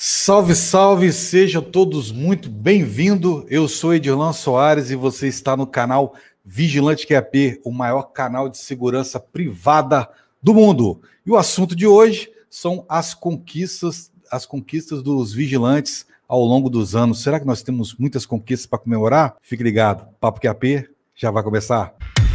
Salve, salve, sejam todos muito bem-vindos. Eu sou Edirlan Soares e você está no canal Vigilante QAP, o maior canal de segurança privada do mundo. E o assunto de hoje são as conquistas, as conquistas dos vigilantes ao longo dos anos. Será que nós temos muitas conquistas para comemorar? Fique ligado, Papo QAP já vai começar. Música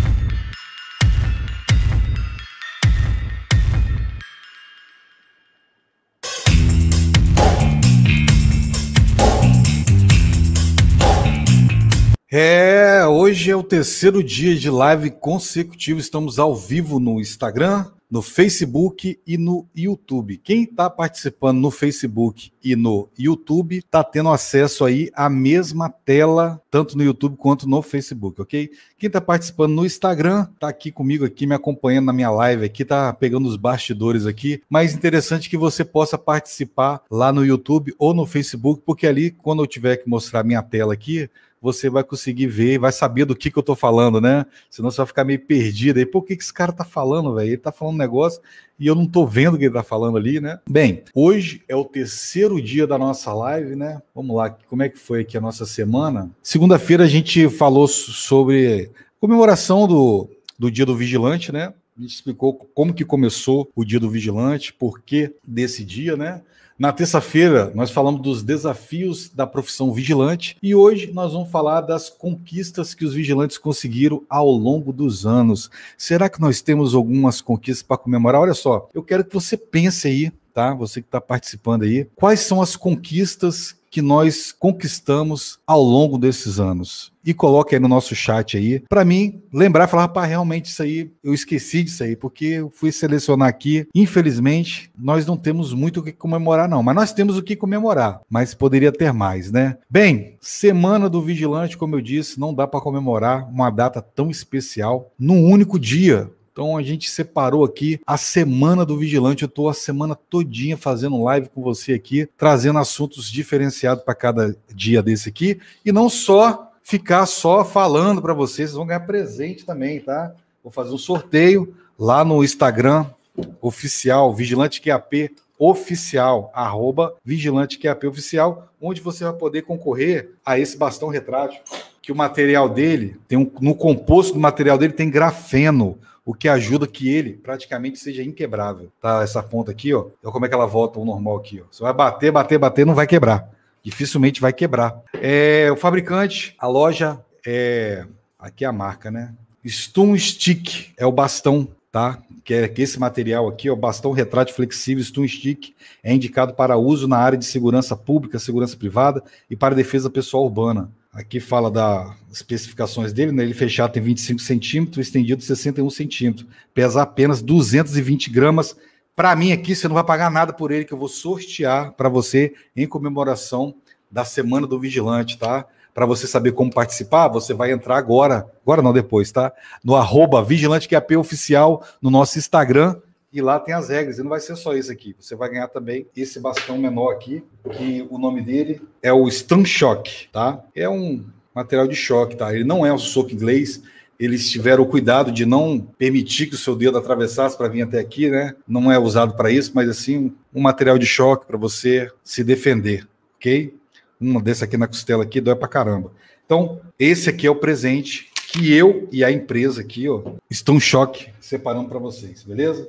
É, hoje é o terceiro dia de live consecutivo. Estamos ao vivo no Instagram, no Facebook e no YouTube. Quem está participando no Facebook e no YouTube está tendo acesso aí à mesma tela, tanto no YouTube quanto no Facebook, ok? Quem está participando no Instagram está aqui comigo, aqui me acompanhando na minha live, aqui está pegando os bastidores aqui. Mais interessante que você possa participar lá no YouTube ou no Facebook, porque ali quando eu tiver que mostrar minha tela aqui você vai conseguir ver, vai saber do que, que eu tô falando, né? Senão você vai ficar meio perdido aí. Por que, que esse cara tá falando, velho? Ele tá falando um negócio e eu não tô vendo o que ele tá falando ali, né? Bem, hoje é o terceiro dia da nossa live, né? Vamos lá, como é que foi aqui a nossa semana? Segunda-feira a gente falou sobre comemoração do, do Dia do Vigilante, né? A gente explicou como que começou o Dia do Vigilante, por que desse dia, né? Na terça-feira, nós falamos dos desafios da profissão vigilante e hoje nós vamos falar das conquistas que os vigilantes conseguiram ao longo dos anos. Será que nós temos algumas conquistas para comemorar? Olha só, eu quero que você pense aí tá? Você que está participando aí. Quais são as conquistas que nós conquistamos ao longo desses anos. E coloque aí no nosso chat aí, para mim lembrar, falar, rapaz, realmente isso aí, eu esqueci disso aí, porque eu fui selecionar aqui. Infelizmente, nós não temos muito o que comemorar não, mas nós temos o que comemorar, mas poderia ter mais, né? Bem, semana do vigilante, como eu disse, não dá para comemorar uma data tão especial num único dia, então a gente separou aqui a semana do vigilante. Eu estou a semana todinha fazendo live com você aqui, trazendo assuntos diferenciados para cada dia desse aqui e não só ficar só falando para vocês, vocês vão ganhar presente também, tá? Vou fazer um sorteio lá no Instagram oficial Vigilante QAP oficial, arroba Vigilante QAP oficial, onde você vai poder concorrer a esse bastão retrátil, que o material dele tem um, no composto do material dele tem grafeno o que ajuda que ele praticamente seja inquebrável, tá? Essa ponta aqui, ó, Então como é que ela volta ao normal aqui, ó. Você vai bater, bater, bater, não vai quebrar. Dificilmente vai quebrar. É, o fabricante, a loja, é... Aqui é a marca, né? Stun Stick é o bastão, tá? Que, é, que é esse material aqui, ó, bastão retrátil flexível Stun Stick, é indicado para uso na área de segurança pública, segurança privada e para defesa pessoal urbana. Aqui fala das especificações dele, né? Ele fechado tem 25 centímetros, estendido 61 centímetros. Pesa apenas 220 gramas. Para mim aqui, você não vai pagar nada por ele, que eu vou sortear para você em comemoração da Semana do Vigilante, tá? Para você saber como participar, você vai entrar agora, agora não depois, tá? No arroba Vigilante QAP Oficial, no nosso Instagram, e lá tem as regras. E não vai ser só isso aqui. Você vai ganhar também esse bastão menor aqui, que o nome dele é o Stun Shock, tá? É um material de choque, tá? Ele não é um soco inglês. Eles tiveram o cuidado de não permitir que o seu dedo atravessasse para vir até aqui, né? Não é usado para isso, mas assim, um material de choque para você se defender, ok? Uma dessa aqui na costela aqui dói para caramba. Então, esse aqui é o presente que eu e a empresa aqui, ó, estão choque separando para vocês, beleza?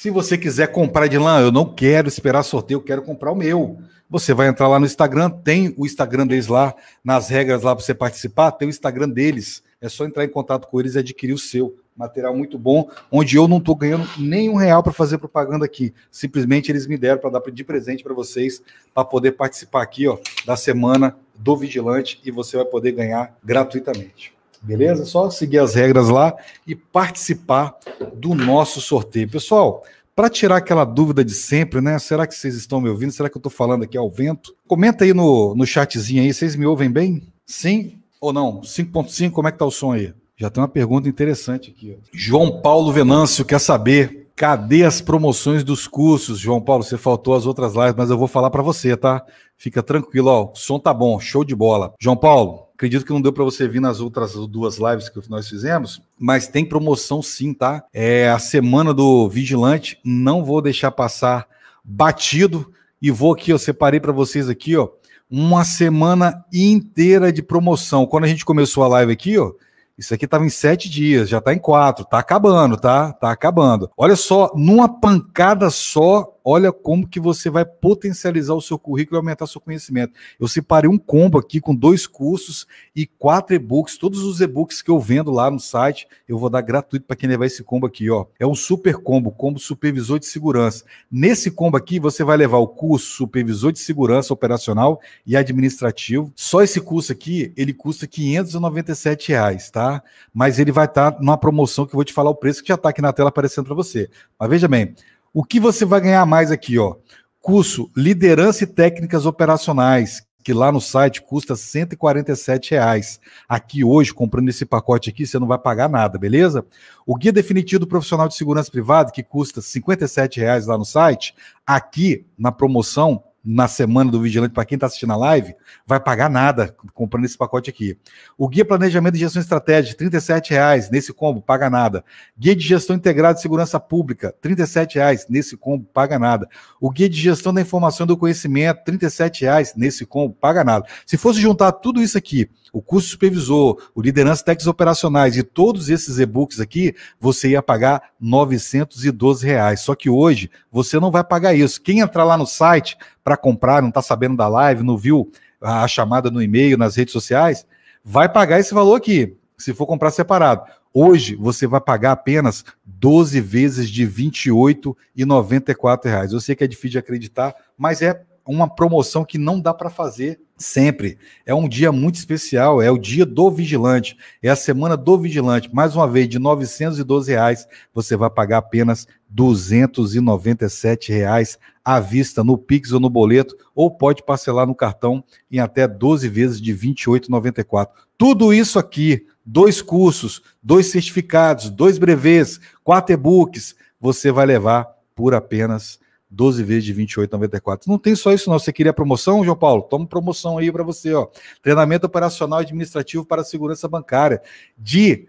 Se você quiser comprar de lá, eu não quero esperar sorteio, eu quero comprar o meu. Você vai entrar lá no Instagram, tem o Instagram deles lá, nas regras lá para você participar, tem o Instagram deles. É só entrar em contato com eles e adquirir o seu. Material muito bom, onde eu não estou ganhando nenhum real para fazer propaganda aqui. Simplesmente eles me deram para dar de presente para vocês, para poder participar aqui ó, da semana do Vigilante e você vai poder ganhar gratuitamente. Beleza? Só seguir as regras lá e participar do nosso sorteio. Pessoal, para tirar aquela dúvida de sempre, né? Será que vocês estão me ouvindo? Será que eu estou falando aqui ao vento? Comenta aí no, no chatzinho aí, vocês me ouvem bem? Sim ou não? 5.5, como é que tá o som aí? Já tem uma pergunta interessante aqui. João Paulo Venâncio quer saber Cadê as promoções dos cursos, João Paulo? Você faltou as outras lives, mas eu vou falar para você, tá? Fica tranquilo, ó. O som tá bom, show de bola. João Paulo, Acredito que não deu para você vir nas outras duas lives que nós fizemos, mas tem promoção sim, tá? É a semana do vigilante, não vou deixar passar batido e vou aqui, eu separei para vocês aqui, ó, uma semana inteira de promoção. Quando a gente começou a live aqui, ó, isso aqui estava em sete dias, já está em quatro, está acabando, tá? Tá acabando. Olha só, numa pancada só, olha como que você vai potencializar o seu currículo e aumentar seu conhecimento. Eu separei um combo aqui com dois cursos e quatro e-books, todos os e-books que eu vendo lá no site, eu vou dar gratuito para quem levar esse combo aqui, ó. É um super combo, combo supervisor de segurança. Nesse combo aqui você vai levar o curso supervisor de segurança operacional e administrativo. Só esse curso aqui, ele custa R$ 597, reais, tá? Mas ele vai estar tá numa promoção que eu vou te falar o preço que já está aqui na tela aparecendo para você. Mas veja bem, o que você vai ganhar mais aqui, ó? Curso Liderança e Técnicas Operacionais, que lá no site custa R$ reais. Aqui hoje, comprando esse pacote aqui, você não vai pagar nada, beleza? O guia definitivo do profissional de segurança privada, que custa R$ reais lá no site, aqui na promoção na semana do Vigilante, para quem está assistindo a live, vai pagar nada comprando esse pacote aqui. O Guia Planejamento e Gestão Estratégica, R$ 37,00 nesse combo, paga nada. Guia de Gestão Integrada de Segurança Pública, R$ 37,00 nesse combo, paga nada. O Guia de Gestão da Informação e do Conhecimento, R$ 37,00 nesse combo, paga nada. Se fosse juntar tudo isso aqui, o curso supervisor, o liderança técnicas operacionais e todos esses e-books aqui, você ia pagar R$ 912. Reais. Só que hoje você não vai pagar isso. Quem entrar lá no site para comprar, não está sabendo da live, não viu a chamada no e-mail, nas redes sociais, vai pagar esse valor aqui, se for comprar separado. Hoje você vai pagar apenas 12 vezes de R$ 28,94. Eu sei que é difícil de acreditar, mas é uma promoção que não dá para fazer sempre. É um dia muito especial, é o dia do vigilante, é a semana do vigilante. Mais uma vez, de R$ 912, reais, você vai pagar apenas 297 reais à vista no Pix ou no boleto, ou pode parcelar no cartão em até 12 vezes de 28,94. Tudo isso aqui, dois cursos, dois certificados, dois brevês, quatro e-books, você vai levar por apenas 12 vezes de 28,94. Não tem só isso, não. Você queria promoção, João Paulo? Toma promoção aí para você, ó. Treinamento operacional administrativo para segurança bancária de,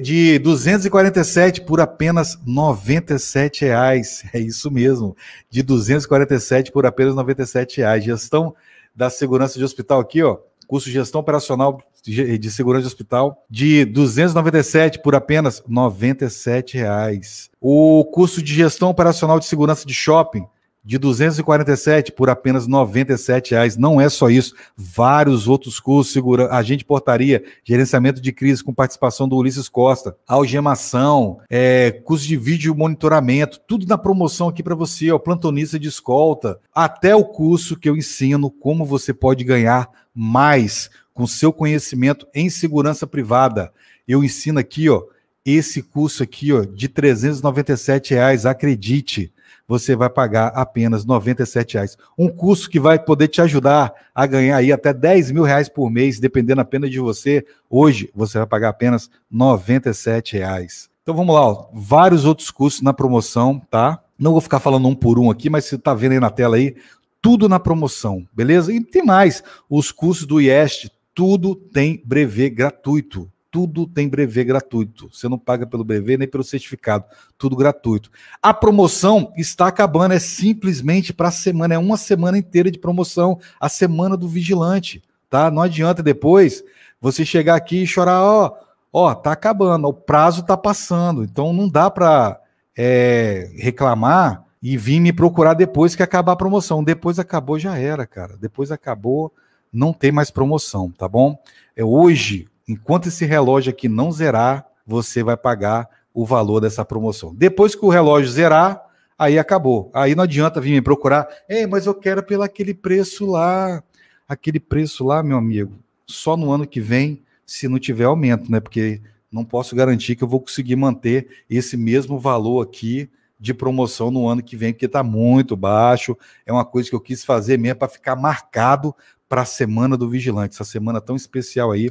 de 247 por apenas R$ reais. É isso mesmo. De 247 por apenas R$ reais. Gestão da segurança de hospital aqui, ó curso de gestão operacional de segurança de hospital, de 297 por apenas R$ 97. Reais. O curso de gestão operacional de segurança de shopping, de 247 por apenas R$ 97,00. Não é só isso, vários outros cursos, segura, agente portaria, gerenciamento de crise com participação do Ulisses Costa, algemação, é, curso de vídeo monitoramento, tudo na promoção aqui para você, ó, plantonista de escolta, até o curso que eu ensino como você pode ganhar mais com seu conhecimento em segurança privada. Eu ensino aqui, ó, esse curso aqui, ó, de R$ 397, reais, acredite você vai pagar apenas R$ 97,00. Um curso que vai poder te ajudar a ganhar aí até 10 mil reais por mês, dependendo apenas de você. Hoje você vai pagar apenas R$ 97,00. Então vamos lá, ó. vários outros cursos na promoção, tá? Não vou ficar falando um por um aqui, mas você está vendo aí na tela aí, tudo na promoção, beleza? E tem mais, os cursos do IEST, tudo tem brevet gratuito tudo tem brevet gratuito. Você não paga pelo brevet nem pelo certificado, tudo gratuito. A promoção está acabando, é simplesmente para a semana, é uma semana inteira de promoção, a semana do vigilante, tá? Não adianta depois você chegar aqui e chorar, ó, ó, tá acabando, o prazo tá passando, então não dá para é, reclamar e vir me procurar depois que acabar a promoção. Depois acabou, já era, cara. Depois acabou, não tem mais promoção, tá bom? É hoje Enquanto esse relógio aqui não zerar, você vai pagar o valor dessa promoção. Depois que o relógio zerar, aí acabou. Aí não adianta vir me procurar. Ei, mas eu quero pelo aquele preço lá. Aquele preço lá, meu amigo, só no ano que vem, se não tiver aumento, né? Porque não posso garantir que eu vou conseguir manter esse mesmo valor aqui de promoção no ano que vem, porque está muito baixo. É uma coisa que eu quis fazer mesmo para ficar marcado para a semana do vigilante, essa semana tão especial aí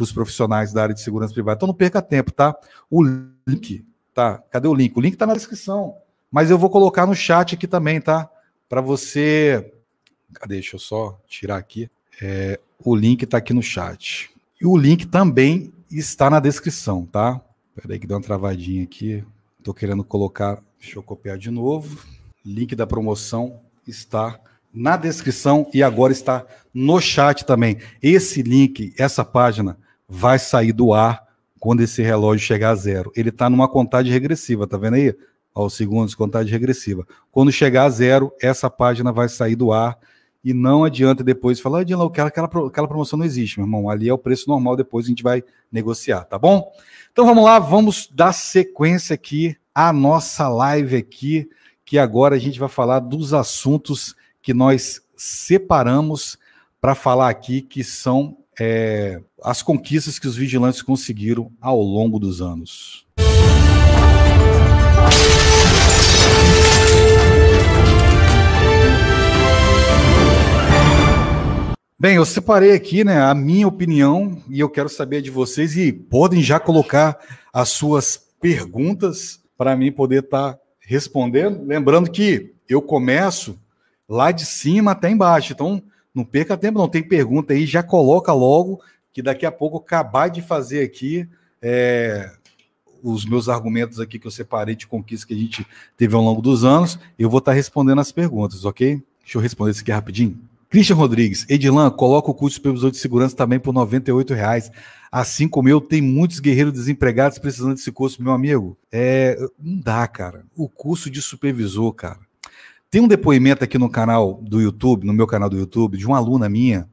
para os profissionais da área de segurança privada. Então não perca tempo, tá? O link, tá? Cadê o link? O link está na descrição, mas eu vou colocar no chat aqui também, tá? Para você. Cadê? Deixa eu só tirar aqui. É, o link está aqui no chat. E o link também está na descrição, tá? Peraí que deu uma travadinha aqui. Estou querendo colocar. Deixa eu copiar de novo. Link da promoção está na descrição e agora está no chat também. Esse link, essa página, vai sair do ar quando esse relógio chegar a zero. Ele está numa contagem regressiva, tá vendo aí? Aos segundos, contagem regressiva. Quando chegar a zero, essa página vai sair do ar e não adianta depois falar, ah, Dilan, aquela, aquela promoção não existe, meu irmão. Ali é o preço normal, depois a gente vai negociar, tá bom? Então vamos lá, vamos dar sequência aqui à nossa live aqui, que agora a gente vai falar dos assuntos que nós separamos para falar aqui, que são é, as conquistas que os vigilantes conseguiram ao longo dos anos. Bem, eu separei aqui né, a minha opinião e eu quero saber de vocês e podem já colocar as suas perguntas para mim poder estar tá respondendo. Lembrando que eu começo lá de cima até embaixo, então não perca tempo, não tem pergunta aí, já coloca logo, que daqui a pouco acabar de fazer aqui é, os meus argumentos aqui que eu separei de conquistas que a gente teve ao longo dos anos, eu vou estar tá respondendo as perguntas, ok? Deixa eu responder isso aqui rapidinho. Christian Rodrigues, Edilan, coloca o curso de supervisor de segurança também por R$ reais. Assim como eu, tem muitos guerreiros desempregados precisando desse curso, meu amigo. É, não dá, cara. O curso de supervisor, cara, tem um depoimento aqui no canal do YouTube, no meu canal do YouTube, de uma aluna minha,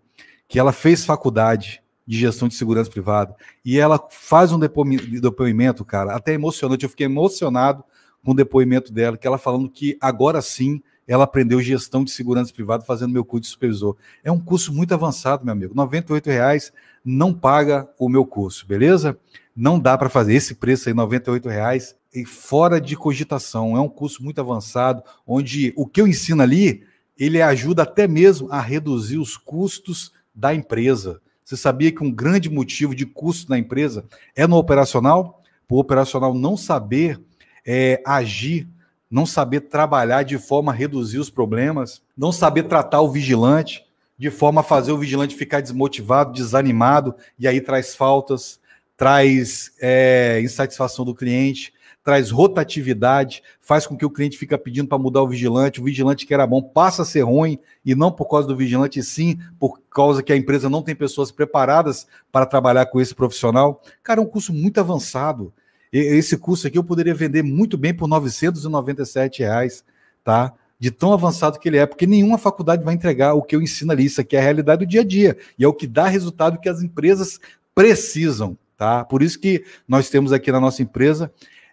que ela fez faculdade de gestão de segurança privada. E ela faz um depoimento, cara, até emocionante. Eu fiquei emocionado com o depoimento dela, que ela falando que agora sim ela aprendeu gestão de segurança privada fazendo meu curso de supervisor. É um curso muito avançado, meu amigo. R$ reais não paga o meu curso, beleza? Não dá para fazer esse preço aí, R$ reais e fora de cogitação. É um curso muito avançado, onde o que eu ensino ali, ele ajuda até mesmo a reduzir os custos da empresa. Você sabia que um grande motivo de custo na empresa é no operacional? O operacional não saber é, agir, não saber trabalhar de forma a reduzir os problemas, não saber tratar o vigilante, de forma a fazer o vigilante ficar desmotivado, desanimado, e aí traz faltas, traz é, insatisfação do cliente, traz rotatividade, faz com que o cliente fica pedindo para mudar o vigilante, o vigilante que era bom passa a ser ruim, e não por causa do vigilante, sim por causa que a empresa não tem pessoas preparadas para trabalhar com esse profissional. Cara, é um curso muito avançado. Esse curso aqui eu poderia vender muito bem por R$ 997, reais, tá? De tão avançado que ele é, porque nenhuma faculdade vai entregar o que eu ensino ali. Isso aqui é a realidade do dia a dia e é o que dá resultado que as empresas precisam, tá? Por isso que nós temos aqui na nossa empresa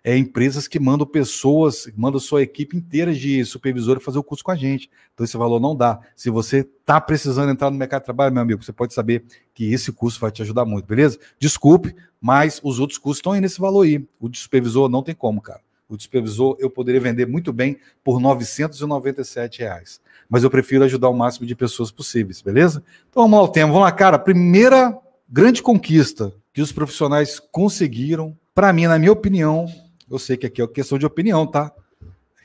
é, empresas que mandam pessoas, mandam sua equipe inteira de supervisor fazer o curso com a gente. Então esse valor não dá. Se você está precisando entrar no mercado de trabalho, meu amigo, você pode saber que esse curso vai te ajudar muito, beleza? Desculpe, mas os outros cursos estão aí nesse valor aí. O de supervisor não tem como, cara. O de supervisor eu poderia vender muito bem por R$ 997. Reais mas eu prefiro ajudar o máximo de pessoas possíveis, beleza? Então vamos lá o tema, vamos lá, cara. Primeira grande conquista que os profissionais conseguiram, para mim, na minha opinião, eu sei que aqui é questão de opinião, tá?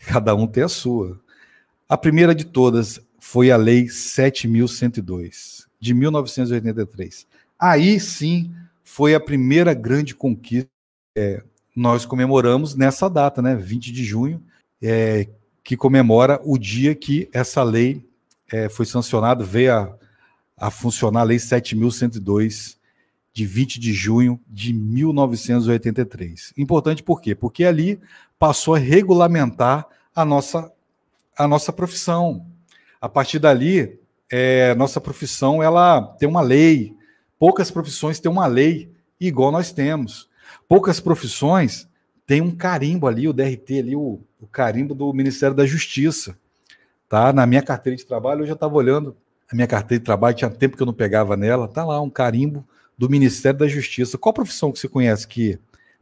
Cada um tem a sua. A primeira de todas foi a Lei 7.102, de 1983. Aí sim foi a primeira grande conquista. É, nós comemoramos nessa data, né? 20 de junho, é, que comemora o dia que essa lei é, foi sancionada, veio a, a funcionar a Lei 7.102 de 20 de junho de 1983. Importante por quê? Porque ali passou a regulamentar a nossa, a nossa profissão. A partir dali, é, nossa profissão ela tem uma lei. Poucas profissões têm uma lei igual nós temos. Poucas profissões têm um carimbo ali, o DRT ali, o, o carimbo do Ministério da Justiça. Tá? Na minha carteira de trabalho, eu já estava olhando a minha carteira de trabalho, tinha tempo que eu não pegava nela, tá lá um carimbo do Ministério da Justiça. Qual profissão que você conhece que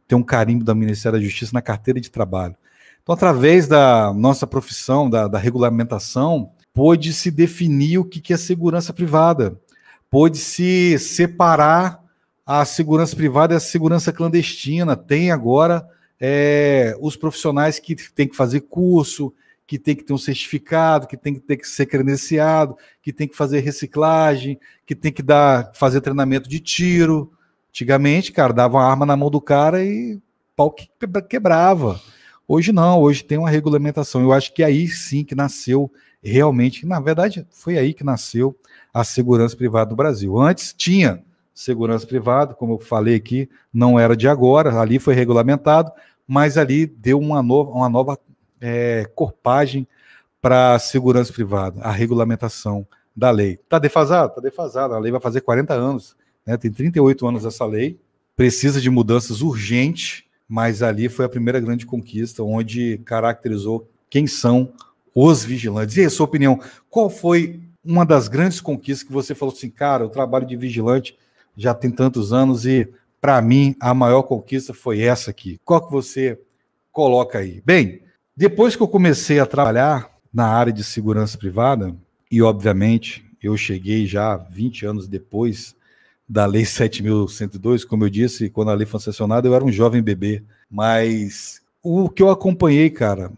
tem um carimbo do Ministério da Justiça na carteira de trabalho? Então, através da nossa profissão, da, da regulamentação, pôde se definir o que é segurança privada, pôde se separar a segurança privada e a segurança clandestina. Tem agora é, os profissionais que têm que fazer curso, que tem que ter um certificado, que tem que ter que ser credenciado, que tem que fazer reciclagem, que tem que dar fazer treinamento de tiro. Antigamente, cara, dava uma arma na mão do cara e pau que quebrava. Hoje não, hoje tem uma regulamentação. Eu acho que é aí sim que nasceu realmente, na verdade, foi aí que nasceu a segurança privada do Brasil. Antes tinha segurança privada, como eu falei aqui, não era de agora, ali foi regulamentado, mas ali deu uma nova, uma nova é, corpagem para a segurança privada, a regulamentação da lei. Está defasado? Está defasado. A lei vai fazer 40 anos, né? tem 38 anos essa lei, precisa de mudanças urgentes, mas ali foi a primeira grande conquista onde caracterizou quem são os vigilantes. E aí, sua opinião, qual foi uma das grandes conquistas que você falou assim, cara, o trabalho de vigilante já tem tantos anos e, para mim, a maior conquista foi essa aqui. Qual que você coloca aí? Bem, depois que eu comecei a trabalhar na área de segurança privada, e obviamente eu cheguei já 20 anos depois da Lei 7.102, como eu disse, quando a lei foi sancionada, eu era um jovem bebê. Mas o que eu acompanhei, cara,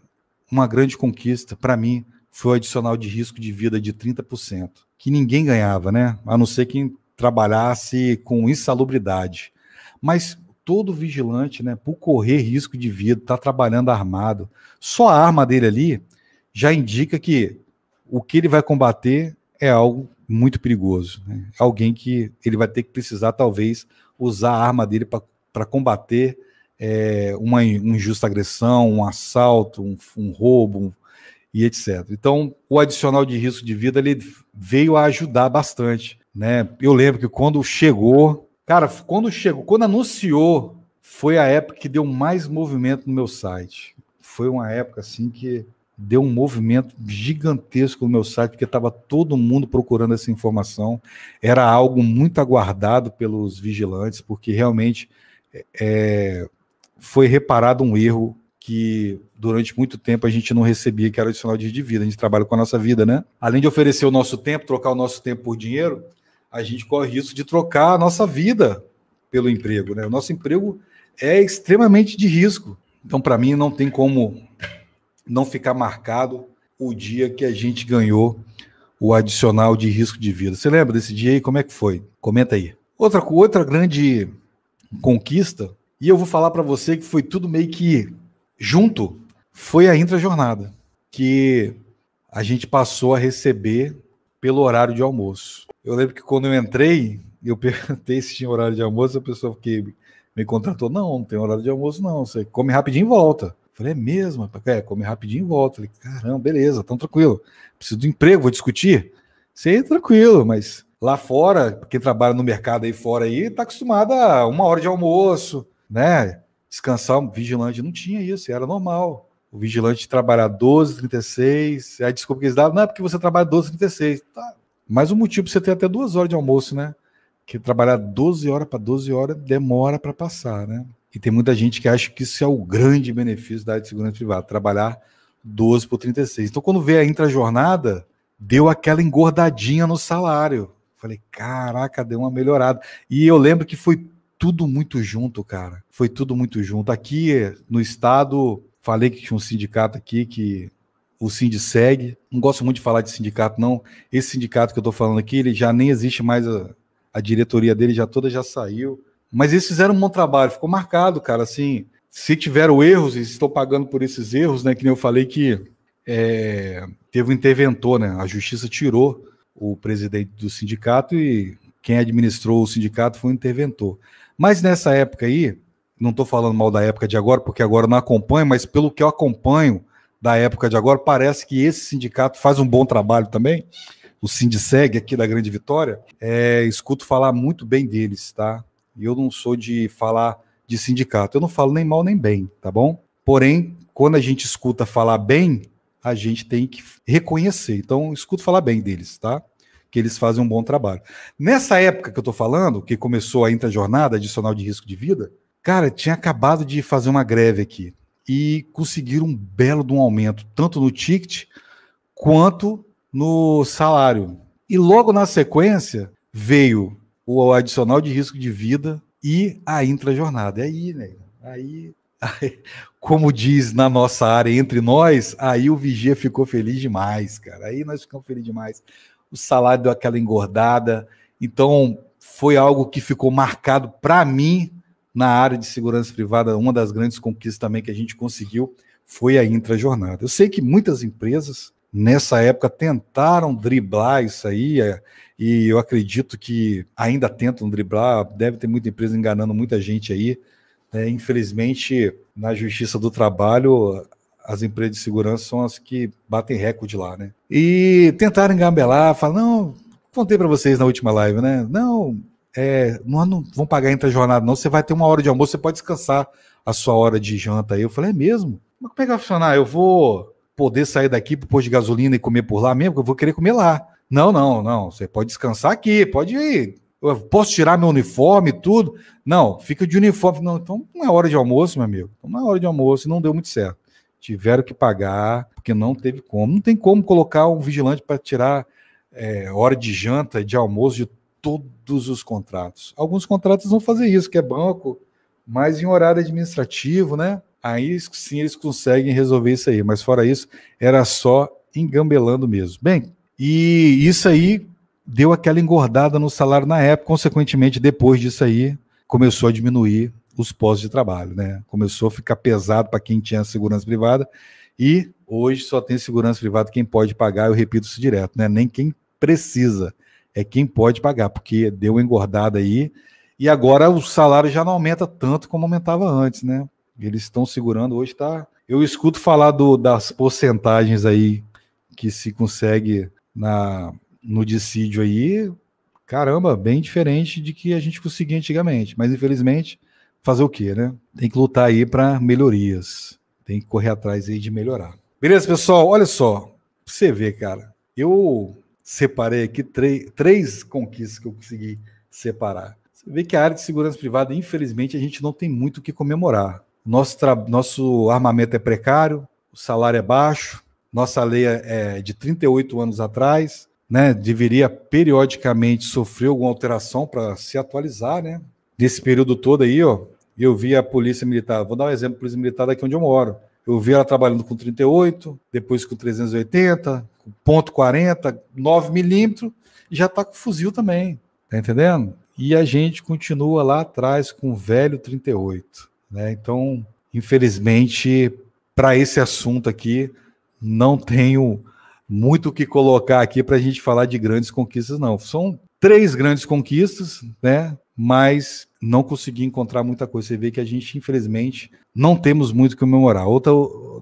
uma grande conquista para mim foi o adicional de risco de vida de 30%, que ninguém ganhava, né? A não ser quem trabalhasse com insalubridade. Mas todo vigilante, né, por correr risco de vida, está trabalhando armado. Só a arma dele ali já indica que o que ele vai combater é algo muito perigoso. Né? Alguém que ele vai ter que precisar, talvez, usar a arma dele para combater é, uma injusta agressão, um assalto, um, um roubo um, e etc. Então, o adicional de risco de vida ele veio a ajudar bastante. Né? Eu lembro que quando chegou Cara, quando chegou, quando anunciou, foi a época que deu mais movimento no meu site. Foi uma época assim que deu um movimento gigantesco no meu site, porque estava todo mundo procurando essa informação. Era algo muito aguardado pelos vigilantes, porque realmente é, foi reparado um erro que durante muito tempo a gente não recebia, que era adicional de vida. A gente trabalha com a nossa vida, né? Além de oferecer o nosso tempo, trocar o nosso tempo por dinheiro, a gente corre risco de trocar a nossa vida pelo emprego. Né? O nosso emprego é extremamente de risco. Então, para mim, não tem como não ficar marcado o dia que a gente ganhou o adicional de risco de vida. Você lembra desse dia aí? Como é que foi? Comenta aí. Outra, outra grande conquista, e eu vou falar para você que foi tudo meio que junto, foi a intrajornada, que a gente passou a receber pelo horário de almoço. Eu lembro que quando eu entrei, eu perguntei se tinha horário de almoço, a pessoa que me contratou, não, não tem horário de almoço, não. Você come rapidinho e volta. Falei, é mesmo? É, come rapidinho e volta. Falei, caramba, beleza, tão tranquilo. Preciso do emprego, vou discutir. Sei, tranquilo, mas lá fora, quem trabalha no mercado aí fora aí, tá acostumado a uma hora de almoço, né? Descansar, vigilante não tinha isso, era normal o vigilante trabalhar 12, 36, aí desculpa que eles davam, não, é porque você trabalha 12, 36. Tá. Mas o motivo você ter até duas horas de almoço, né? Que trabalhar 12 horas para 12 horas demora para passar, né? E tem muita gente que acha que isso é o grande benefício da área de segurança privada, trabalhar 12 por 36. Então, quando veio a intrajornada, deu aquela engordadinha no salário. Falei, caraca, deu uma melhorada. E eu lembro que foi tudo muito junto, cara. Foi tudo muito junto. Aqui no estado, Falei que tinha um sindicato aqui que o Sind segue. Não gosto muito de falar de sindicato, não. Esse sindicato que eu estou falando aqui, ele já nem existe mais, a, a, diretoria dele já toda já saiu. Mas eles fizeram um bom trabalho, ficou marcado, cara. Assim, se tiveram erros, e estou pagando por esses erros, né? Que nem eu falei que é, teve um interventor, né? A justiça tirou o presidente do sindicato e quem administrou o sindicato foi o interventor. Mas nessa época aí, não estou falando mal da época de agora, porque agora não acompanho, mas pelo que eu acompanho da época de agora, parece que esse sindicato faz um bom trabalho também, o Sindseg aqui da Grande Vitória, é, escuto falar muito bem deles, tá? E eu não sou de falar de sindicato, eu não falo nem mal nem bem, tá bom? Porém, quando a gente escuta falar bem, a gente tem que reconhecer. Então, escuto falar bem deles, tá? Que eles fazem um bom trabalho. Nessa época que eu estou falando, que começou a jornada adicional de risco de vida, Cara, tinha acabado de fazer uma greve aqui e conseguiram um belo de um aumento, tanto no ticket quanto no salário. E logo na sequência veio o adicional de risco de vida e a intrajornada. E aí, né? Aí, aí, como diz na nossa área entre nós, aí o vigia ficou feliz demais, cara. Aí nós ficamos felizes demais. O salário deu aquela engordada. Então, foi algo que ficou marcado para mim na área de segurança privada, uma das grandes conquistas também que a gente conseguiu foi a intrajornada. Eu sei que muitas empresas nessa época tentaram driblar isso aí, é, e eu acredito que ainda tentam driblar, deve ter muita empresa enganando muita gente aí. Né? infelizmente, na Justiça do Trabalho, as empresas de segurança são as que batem recorde lá, né? E tentaram engabelar, falar, não, contei para vocês na última live, né? Não, é, não vão pagar entre a jornada, não. Você vai ter uma hora de almoço, você pode descansar a sua hora de janta aí. Eu falei, é mesmo? Mas como é que vai funcionar? Eu vou poder sair daqui pro posto de gasolina e comer por lá mesmo? Porque eu vou querer comer lá. Não, não, não. Você pode descansar aqui, pode ir. Eu posso tirar meu uniforme tudo? Não, fica de uniforme. Não, então não é hora de almoço, meu amigo. Então, não é hora de almoço, e não deu muito certo. Tiveram que pagar, porque não teve como. Não tem como colocar um vigilante para tirar é, hora de janta, de almoço, de todos os contratos. Alguns contratos vão fazer isso, que é banco, mas em horário administrativo, né? Aí sim eles conseguem resolver isso aí. Mas fora isso, era só engambelando mesmo. Bem, e isso aí deu aquela engordada no salário na época. Consequentemente, depois disso aí, começou a diminuir os postos de trabalho, né? Começou a ficar pesado para quem tinha segurança privada. E hoje só tem segurança privada quem pode pagar, eu repito isso direto, né? Nem quem precisa é quem pode pagar, porque deu engordada aí. E agora o salário já não aumenta tanto como aumentava antes, né? Eles estão segurando hoje, tá? Eu escuto falar do, das porcentagens aí que se consegue na, no dissídio aí. Caramba, bem diferente de que a gente conseguia antigamente. Mas infelizmente, fazer o quê, né? Tem que lutar aí para melhorias. Tem que correr atrás aí de melhorar. Beleza, pessoal? Olha só, pra você ver, cara. Eu separei aqui três conquistas que eu consegui separar. Você vê que a área de segurança privada, infelizmente, a gente não tem muito o que comemorar. Nosso, nosso armamento é precário, o salário é baixo, nossa lei é, é de 38 anos atrás, né? deveria periodicamente sofrer alguma alteração para se atualizar. Né? Nesse período todo aí, ó, eu vi a Polícia Militar, vou dar um exemplo a Polícia Militar daqui onde eu moro. Eu vi ela trabalhando com 38, depois com 380, ponto 40, 9 milímetros, e já está com fuzil também, tá entendendo? E a gente continua lá atrás com o velho 38, né? Então, infelizmente, para esse assunto aqui, não tenho muito o que colocar aqui para a gente falar de grandes conquistas, não. São três grandes conquistas, né? Mas não consegui encontrar muita coisa. Você vê que a gente, infelizmente, não temos muito o que comemorar. Outra,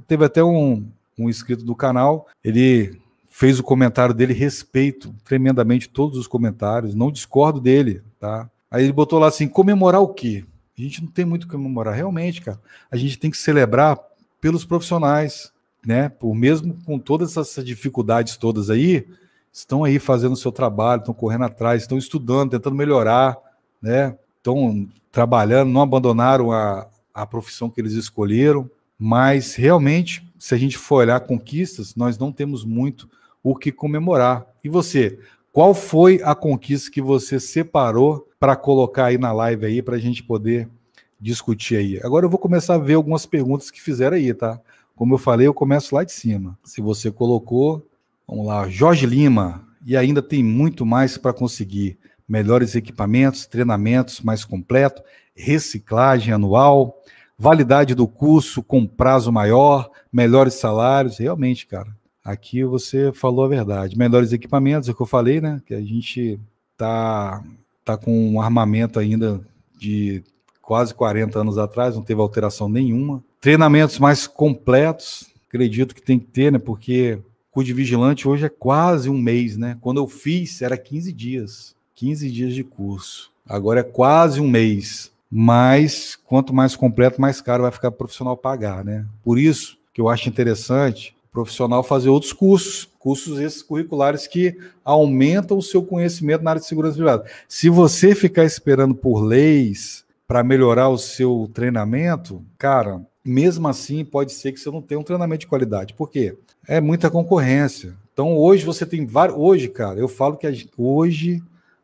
teve até um, um inscrito do canal, ele fez o comentário dele, respeito tremendamente todos os comentários, não discordo dele, tá? Aí ele botou lá assim, comemorar o quê? A gente não tem muito o que comemorar, realmente, cara. A gente tem que celebrar pelos profissionais, né? Por mesmo com todas essas dificuldades todas aí, estão aí fazendo o seu trabalho, estão correndo atrás, estão estudando, tentando melhorar, né? Estão trabalhando, não abandonaram a, a profissão que eles escolheram, mas realmente, se a gente for olhar conquistas, nós não temos muito o que comemorar. E você, qual foi a conquista que você separou para colocar aí na live aí para a gente poder discutir aí? Agora eu vou começar a ver algumas perguntas que fizeram aí, tá? Como eu falei, eu começo lá de cima. Se você colocou, vamos lá, Jorge Lima, e ainda tem muito mais para conseguir. Melhores equipamentos, treinamentos mais completo, reciclagem anual, validade do curso com prazo maior, melhores salários. Realmente, cara, aqui você falou a verdade. Melhores equipamentos, é o que eu falei, né? Que a gente tá, tá com um armamento ainda de quase 40 anos atrás, não teve alteração nenhuma. Treinamentos mais completos, acredito que tem que ter, né? Porque cu de vigilante hoje é quase um mês, né? Quando eu fiz, era 15 dias. 15 dias de curso. Agora é quase um mês. Mas quanto mais completo, mais caro vai ficar o profissional pagar, né? Por isso que eu acho interessante profissional fazer outros cursos, cursos esses curriculares que aumentam o seu conhecimento na área de segurança privada. Se você ficar esperando por leis para melhorar o seu treinamento, cara, mesmo assim pode ser que você não tenha um treinamento de qualidade. Por quê? É muita concorrência. Então hoje você tem vários. Hoje, cara, eu falo que gente... hoje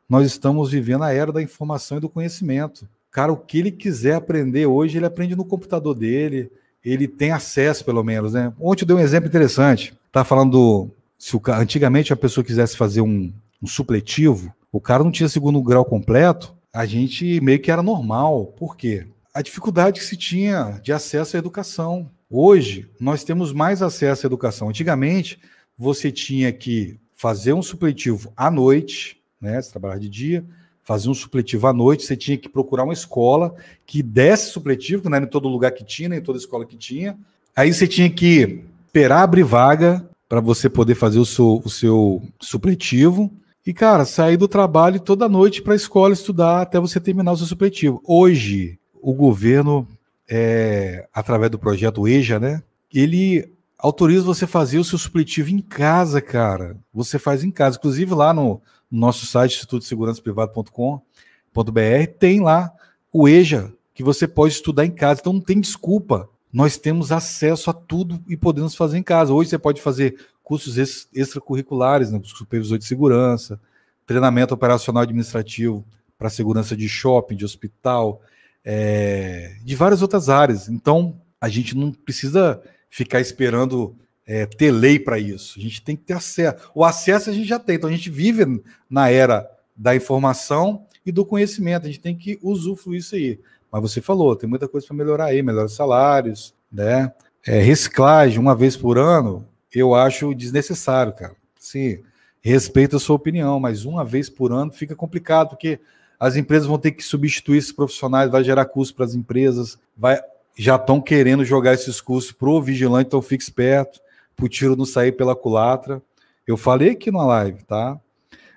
nós estamos vivendo a era da informação e do conhecimento. Cara, o que ele quiser aprender hoje, ele aprende no computador dele, ele tem acesso, pelo menos, né? Ontem eu dei um exemplo interessante. Tá falando se o antigamente a pessoa quisesse fazer um, um supletivo, o cara não tinha segundo grau completo, a gente meio que era normal. Por quê? A dificuldade que se tinha de acesso à educação. Hoje, nós temos mais acesso à educação. Antigamente, você tinha que fazer um supletivo à noite, né? Você trabalhava de dia, fazia um supletivo à noite, você tinha que procurar uma escola que desse supletivo, era é em todo lugar que tinha, em toda escola que tinha. Aí você tinha que esperar abrir vaga para você poder fazer o seu, o seu supletivo. E, cara, sair do trabalho toda noite para a escola estudar até você terminar o seu supletivo. Hoje, o governo, é, através do projeto EJA, né, ele autoriza você fazer o seu supletivo em casa, cara. Você faz em casa. Inclusive, lá no, no nosso site, institutosegurançaprivado.com.br, tem lá o EJA, que você pode estudar em casa. Então não tem desculpa. Nós temos acesso a tudo e podemos fazer em casa. Hoje você pode fazer cursos extracurriculares, né, supervisor de segurança, treinamento operacional administrativo para segurança de shopping, de hospital, é, de várias outras áreas. Então, a gente não precisa ficar esperando é, ter lei para isso. A gente tem que ter acesso. O acesso a gente já tem. Então a gente vive na era da informação e do conhecimento. A gente tem que usufruir isso aí. Mas você falou, tem muita coisa para melhorar aí, melhores salários, né? É, reciclagem uma vez por ano, eu acho desnecessário, cara. Sim, respeito a sua opinião, mas uma vez por ano fica complicado, porque as empresas vão ter que substituir esses profissionais, vai gerar custo para as empresas, vai, já estão querendo jogar esses custos para o vigilante, então fique esperto o tiro não sair pela culatra. Eu falei aqui na live, tá?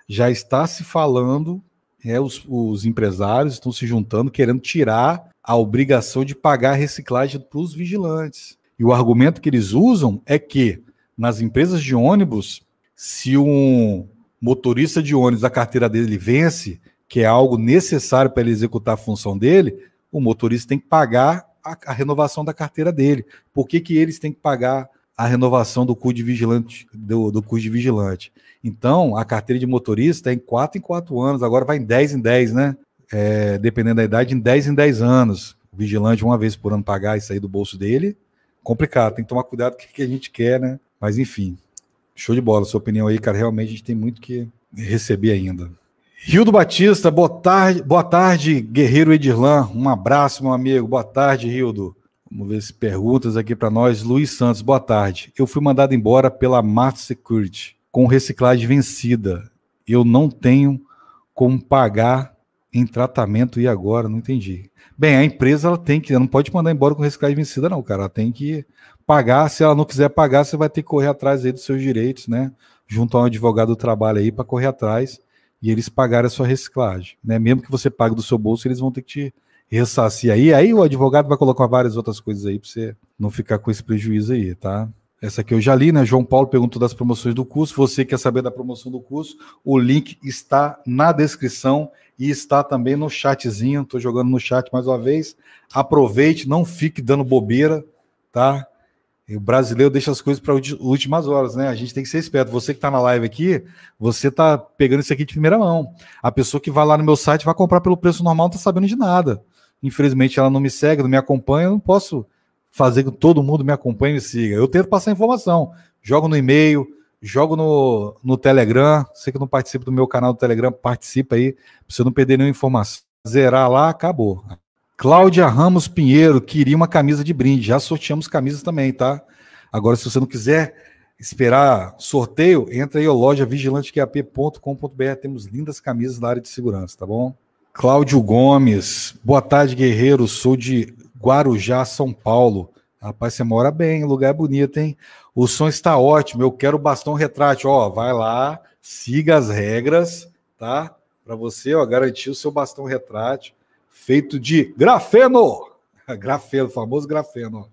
Já está se falando, é, os, os empresários estão se juntando, querendo tirar a obrigação de pagar a reciclagem para os vigilantes. E o argumento que eles usam é que nas empresas de ônibus, se um motorista de ônibus a carteira dele vence, que é algo necessário para ele executar a função dele, o motorista tem que pagar a, a renovação da carteira dele. Por que, que eles têm que pagar a renovação do de vigilante, do, do de vigilante. Então, a carteira de motorista é em 4 em 4 anos, agora vai em 10 em 10, né? É, dependendo da idade, em 10 em 10 anos. O vigilante, uma vez por ano, pagar e sair do bolso dele. Complicado, tem que tomar cuidado com o que a gente quer, né? Mas enfim, show de bola, sua opinião aí, cara. Realmente a gente tem muito que receber ainda. Rildo Batista, boa tarde, boa tarde, Guerreiro Edirlan. Um abraço, meu amigo. Boa tarde, Rildo. Vamos ver se perguntas aqui para nós. Luiz Santos, boa tarde. Eu fui mandado embora pela Mart Security com reciclagem vencida. Eu não tenho como pagar em tratamento e agora, não entendi. Bem, a empresa ela tem que, ela não pode mandar embora com reciclagem vencida, não, cara. Ela tem que pagar. Se ela não quiser pagar, você vai ter que correr atrás aí dos seus direitos, né? Junto a um advogado do trabalho aí para correr atrás e eles pagarem a sua reciclagem, né? Mesmo que você pague do seu bolso, eles vão ter que te ressarcir aí. Aí o advogado vai colocar várias outras coisas aí para você não ficar com esse prejuízo aí, tá? Essa aqui eu já li, né? João Paulo perguntou das promoções do curso. Você quer saber da promoção do curso? O link está na descrição e está também no chatzinho. Estou jogando no chat mais uma vez. Aproveite, não fique dando bobeira, tá? E o brasileiro deixa as coisas para últimas horas, né? A gente tem que ser esperto. Você que está na live aqui, você está pegando isso aqui de primeira mão. A pessoa que vai lá no meu site vai comprar pelo preço normal, não está sabendo de nada. Infelizmente ela não me segue, não me acompanha, eu não posso fazer que todo mundo me acompanhe e me siga. Eu tento passar informação, jogo no e-mail, jogo no, no Telegram. Você que não participa do meu canal do Telegram, participa aí, pra você não perder nenhuma informação. Zerar lá, acabou. Cláudia Ramos Pinheiro queria uma camisa de brinde. Já sorteamos camisas também, tá? Agora, se você não quiser esperar sorteio, entra aí, loja vigilanteqap.com.br. Temos lindas camisas na área de segurança, tá bom? Cláudio Gomes, boa tarde, guerreiro. Sou de Guarujá, São Paulo. Rapaz, você mora bem, lugar é bonito, hein? O som está ótimo. Eu quero bastão retrátil. Ó, vai lá, siga as regras, tá? Para você, ó, garantir o seu bastão retrátil feito de grafeno. Grafeno, famoso grafeno.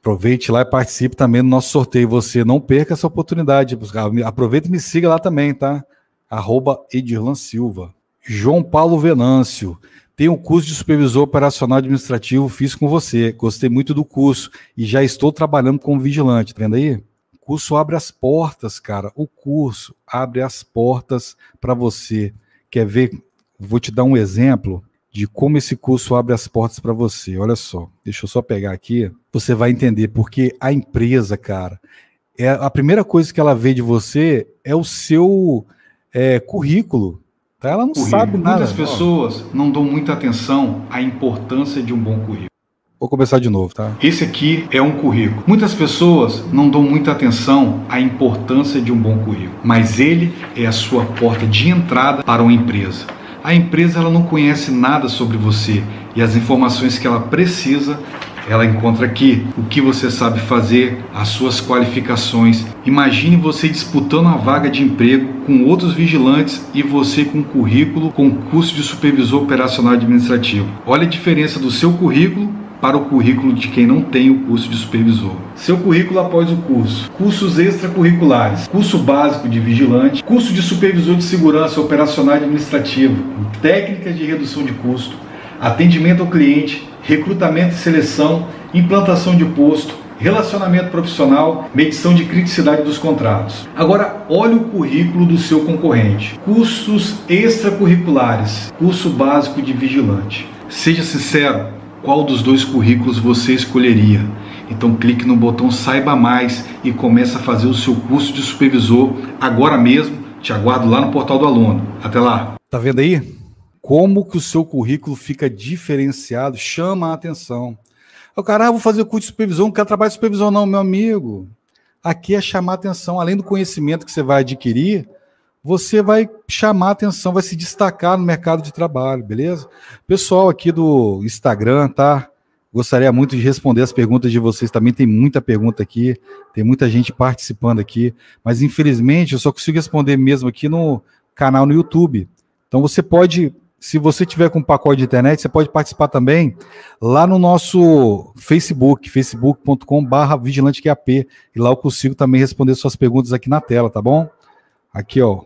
Aproveite lá e participe também do nosso sorteio. Você não perca essa oportunidade. Aproveita e me siga lá também, tá? Arroba Edirlan Silva. João Paulo Venâncio. Tem um curso de supervisor operacional administrativo, fiz com você. Gostei muito do curso e já estou trabalhando como vigilante, tá vendo aí? O curso abre as portas, cara. O curso abre as portas para você. Quer ver? Vou te dar um exemplo de como esse curso abre as portas para você. Olha só, deixa eu só pegar aqui. Você vai entender porque a empresa, cara, é a primeira coisa que ela vê de você é o seu é, currículo então ela não currículo. sabe nada. Muitas pessoas não dão muita atenção à importância de um bom currículo. Vou começar de novo, tá? Esse aqui é um currículo. Muitas pessoas não dão muita atenção à importância de um bom currículo, mas ele é a sua porta de entrada para uma empresa. A empresa ela não conhece nada sobre você e as informações que ela precisa ela encontra aqui o que você sabe fazer, as suas qualificações. Imagine você disputando a vaga de emprego com outros vigilantes e você com currículo com curso de supervisor operacional administrativo. Olha a diferença do seu currículo para o currículo de quem não tem o curso de supervisor. Seu currículo após o curso: cursos extracurriculares, curso básico de vigilante, curso de supervisor de segurança operacional administrativo, técnicas de redução de custo, atendimento ao cliente, recrutamento e seleção, implantação de posto, relacionamento profissional, medição de criticidade dos contratos. Agora, olhe o currículo do seu concorrente. Cursos extracurriculares, curso básico de vigilante. Seja sincero, qual dos dois currículos você escolheria? Então clique no botão saiba mais e comece a fazer o seu curso de supervisor agora mesmo. Te aguardo lá no portal do aluno. Até lá. Tá vendo aí? como que o seu currículo fica diferenciado, chama a atenção. O cara, ah, vou fazer curso de supervisão, não quero trabalhar de supervisão não, meu amigo. Aqui é chamar a atenção, além do conhecimento que você vai adquirir, você vai chamar atenção, vai se destacar no mercado de trabalho, beleza? Pessoal aqui do Instagram, tá? Gostaria muito de responder as perguntas de vocês também. Tem muita pergunta aqui, tem muita gente participando aqui, mas infelizmente eu só consigo responder mesmo aqui no canal no YouTube. Então você pode se você tiver com um pacote de internet, você pode participar também lá no nosso Facebook, facebook.com/barra vigilanteqap. E lá eu consigo também responder suas perguntas aqui na tela, tá bom? Aqui, ó,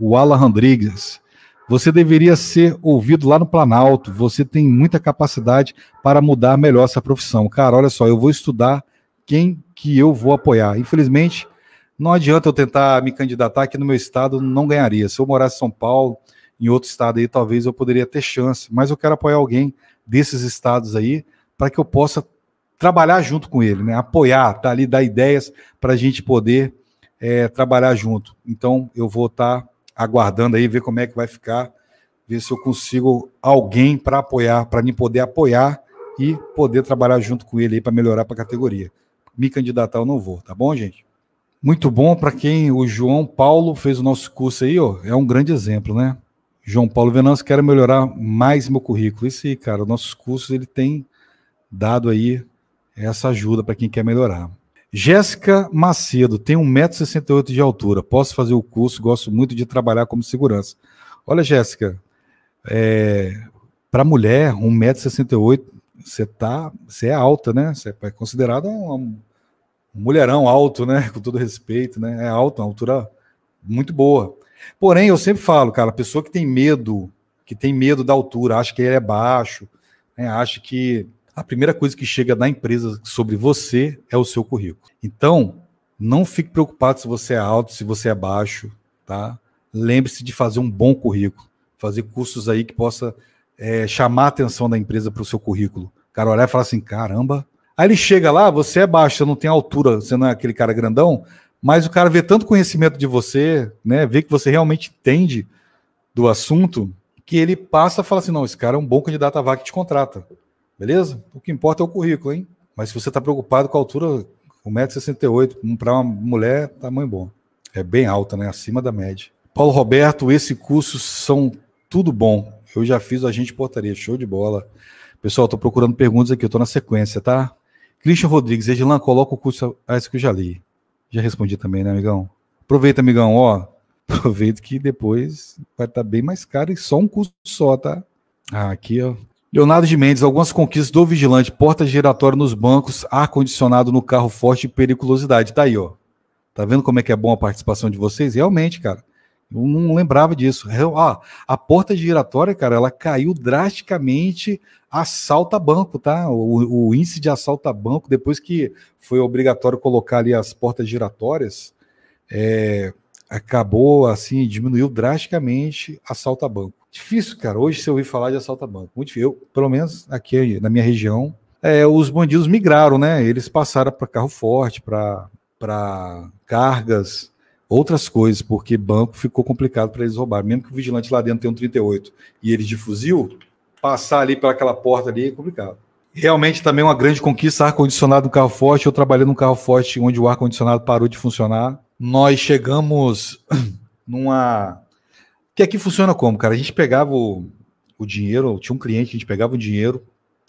o Ala Rodrigues. Você deveria ser ouvido lá no Planalto. Você tem muita capacidade para mudar melhor essa profissão. Cara, olha só, eu vou estudar quem que eu vou apoiar. Infelizmente, não adianta eu tentar me candidatar aqui no meu estado, não ganharia. Se eu morasse em São Paulo, em outro estado aí, talvez eu poderia ter chance, mas eu quero apoiar alguém desses estados aí para que eu possa trabalhar junto com ele, né? Apoiar, tá ali, dar ideias para a gente poder é, trabalhar junto. Então eu vou estar tá aguardando aí, ver como é que vai ficar, ver se eu consigo alguém para apoiar, para me poder apoiar e poder trabalhar junto com ele aí para melhorar para a categoria. Me candidatar eu não vou, tá bom, gente? Muito bom para quem o João Paulo fez o nosso curso aí, ó, é um grande exemplo, né? João Paulo Venâncio, quero melhorar mais meu currículo. Isso aí, cara, nossos cursos ele tem dado aí essa ajuda para quem quer melhorar. Jéssica Macedo, tem 1,68m de altura, posso fazer o curso, gosto muito de trabalhar como segurança. Olha, Jéssica, é, para mulher, 1,68m, você tá, você é alta, né? Você é considerada um, um, mulherão alto, né? Com todo respeito, né? É alto, uma altura muito boa. Porém, eu sempre falo, cara, a pessoa que tem medo, que tem medo da altura, acha que ele é baixo, né, acha que a primeira coisa que chega da empresa sobre você é o seu currículo. Então, não fique preocupado se você é alto, se você é baixo, tá? Lembre-se de fazer um bom currículo, fazer cursos aí que possa é, chamar a atenção da empresa para o seu currículo. O cara olhar e falar assim, caramba. Aí ele chega lá, você é baixo, você não tem altura, você não é aquele cara grandão mas o cara vê tanto conhecimento de você, né, vê que você realmente entende do assunto, que ele passa a falar assim: não, esse cara é um bom candidato a vaga que te contrata. Beleza? O que importa é o currículo, hein? Mas se você está preocupado com a altura, 1,68m para uma mulher, tamanho bom. É bem alta, né? Acima da média. Paulo Roberto, esse curso são tudo bom. Eu já fiz o agente portaria, show de bola. Pessoal, estou procurando perguntas aqui, eu estou na sequência, tá? Christian Rodrigues, Edilan, coloca o curso, ah, esse que eu já li. Já respondi também, né, amigão? Aproveita, amigão, ó. Aproveita que depois vai estar tá bem mais caro e só um custo só, tá? Ah, aqui, ó. Leonardo de Mendes, algumas conquistas do vigilante, porta giratória nos bancos, ar-condicionado no carro forte e periculosidade. Tá aí, ó. Tá vendo como é que é bom a participação de vocês? Realmente, cara não lembrava disso. Ah, a porta giratória, cara, ela caiu drasticamente assalto a banco, tá? O, o, índice de assalto a banco, depois que foi obrigatório colocar ali as portas giratórias, é, acabou assim, diminuiu drasticamente assalto a banco. Difícil, cara, hoje você ouvir falar de assalto a banco. Muito difícil. Eu, pelo menos aqui na minha região, é, os bandidos migraram, né? Eles passaram para carro forte, para cargas outras coisas, porque banco ficou complicado para eles roubar. Mesmo que o vigilante lá dentro tenha um 38 e eles de fuzil, passar ali para aquela porta ali é complicado. Realmente também é uma grande conquista, ar-condicionado no carro forte. Eu trabalhei num carro forte onde o ar-condicionado parou de funcionar. Nós chegamos numa. Que aqui funciona como, cara? A gente pegava o, o dinheiro, tinha um cliente, a gente pegava o dinheiro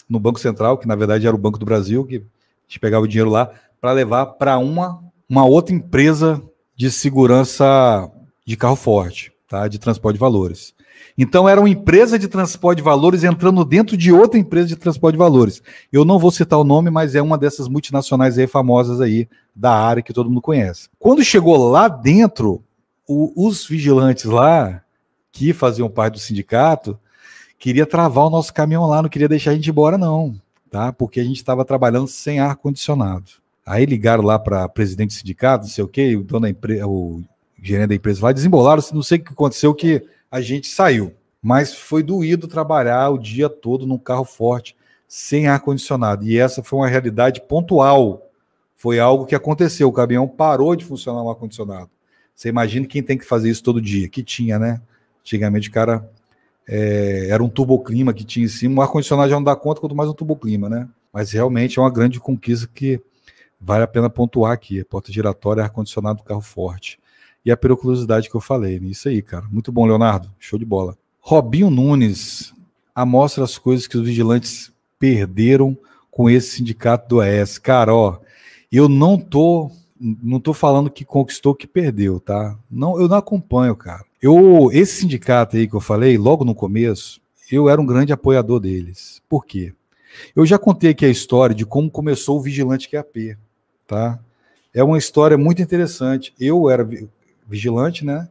no Banco Central, que na verdade era o Banco do Brasil, que a gente pegava o dinheiro lá para levar para uma, uma outra empresa de segurança de carro forte, tá? de transporte de valores. Então, era uma empresa de transporte de valores entrando dentro de outra empresa de transporte de valores. Eu não vou citar o nome, mas é uma dessas multinacionais aí famosas aí da área que todo mundo conhece. Quando chegou lá dentro, o, os vigilantes lá, que faziam parte do sindicato, queria travar o nosso caminhão lá, não queria deixar a gente embora, não, tá? Porque a gente estava trabalhando sem ar-condicionado. Aí ligaram lá para presidente do sindicato, não sei o quê, o dono da empresa, o gerente da empresa lá, desembolaram, não sei o que aconteceu, que a gente saiu. Mas foi doído trabalhar o dia todo num carro forte, sem ar-condicionado. E essa foi uma realidade pontual. Foi algo que aconteceu. O caminhão parou de funcionar o ar-condicionado. Você imagina quem tem que fazer isso todo dia, que tinha, né? Antigamente o cara é, era um turboclima que tinha em cima. O ar-condicionado já não dá conta, quanto mais um turboclima, né? Mas realmente é uma grande conquista que Vale a pena pontuar aqui: porta giratória, ar-condicionado, carro forte. E a periculosidade que eu falei. Né? Isso aí, cara. Muito bom, Leonardo. Show de bola. Robinho Nunes amostra as coisas que os vigilantes perderam com esse sindicato do AES. Cara, ó, eu não tô não tô falando que conquistou que perdeu, tá? Não, eu não acompanho, cara. Eu esse sindicato aí que eu falei logo no começo, eu era um grande apoiador deles. Por quê? Eu já contei aqui a história de como começou o Vigilante QAP tá? É uma história muito interessante. Eu era vigilante, né?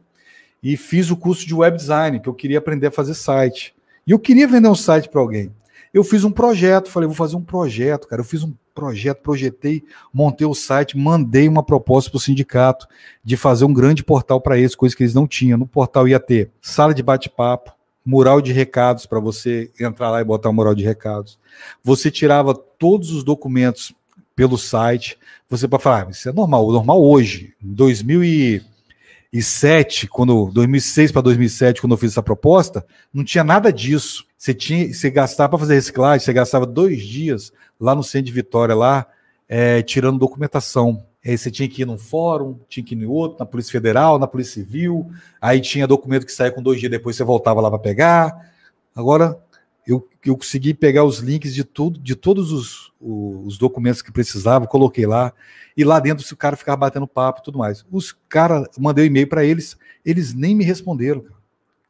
E fiz o curso de web design, que eu queria aprender a fazer site. E eu queria vender um site para alguém. Eu fiz um projeto, falei, vou fazer um projeto, cara. Eu fiz um projeto, projetei, montei o site, mandei uma proposta para o sindicato de fazer um grande portal para eles, coisa que eles não tinham. No portal ia ter sala de bate-papo, mural de recados para você entrar lá e botar o um mural de recados. Você tirava todos os documentos pelo site, você pode falar, ah, isso é normal, o normal hoje, em 2007, quando 2006 para 2007, quando eu fiz essa proposta, não tinha nada disso. Você tinha, você gastava para fazer reciclagem, você gastava dois dias lá no centro de Vitória lá, é, tirando documentação. Aí você tinha que ir num fórum, tinha que ir no outro, na Polícia Federal, na Polícia Civil. Aí tinha documento que saía com dois dias depois, você voltava lá para pegar. Agora eu, eu consegui pegar os links de tudo, de todos os, os documentos que precisava, coloquei lá, e lá dentro se o cara ficava batendo papo e tudo mais. Os caras, mandei um e-mail para eles, eles nem me responderam, cara.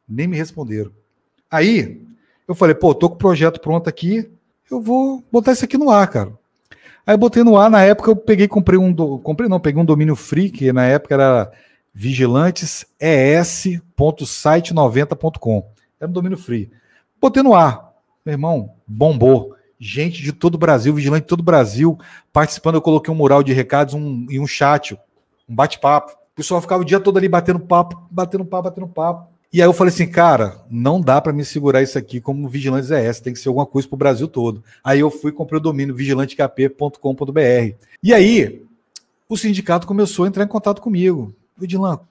nem me responderam. Aí, eu falei, pô, tô com o projeto pronto aqui, eu vou botar isso aqui no ar, cara. Aí eu botei no ar, na época eu peguei, comprei um, do, comprei não, peguei um domínio free, que na época era vigilanteses.site90.com, era um domínio free. Botei no ar, meu irmão, bombou. Gente de todo o Brasil, vigilante de todo o Brasil, participando. Eu coloquei um mural de recados um, e um chat, um bate-papo. O pessoal ficava o dia todo ali batendo papo, batendo papo, batendo papo. E aí eu falei assim, cara, não dá para me segurar isso aqui como vigilante ZS, é tem que ser alguma coisa pro Brasil todo. Aí eu fui e comprei o domínio vigilantekp.com.br. E aí, o sindicato começou a entrar em contato comigo. Vigilante.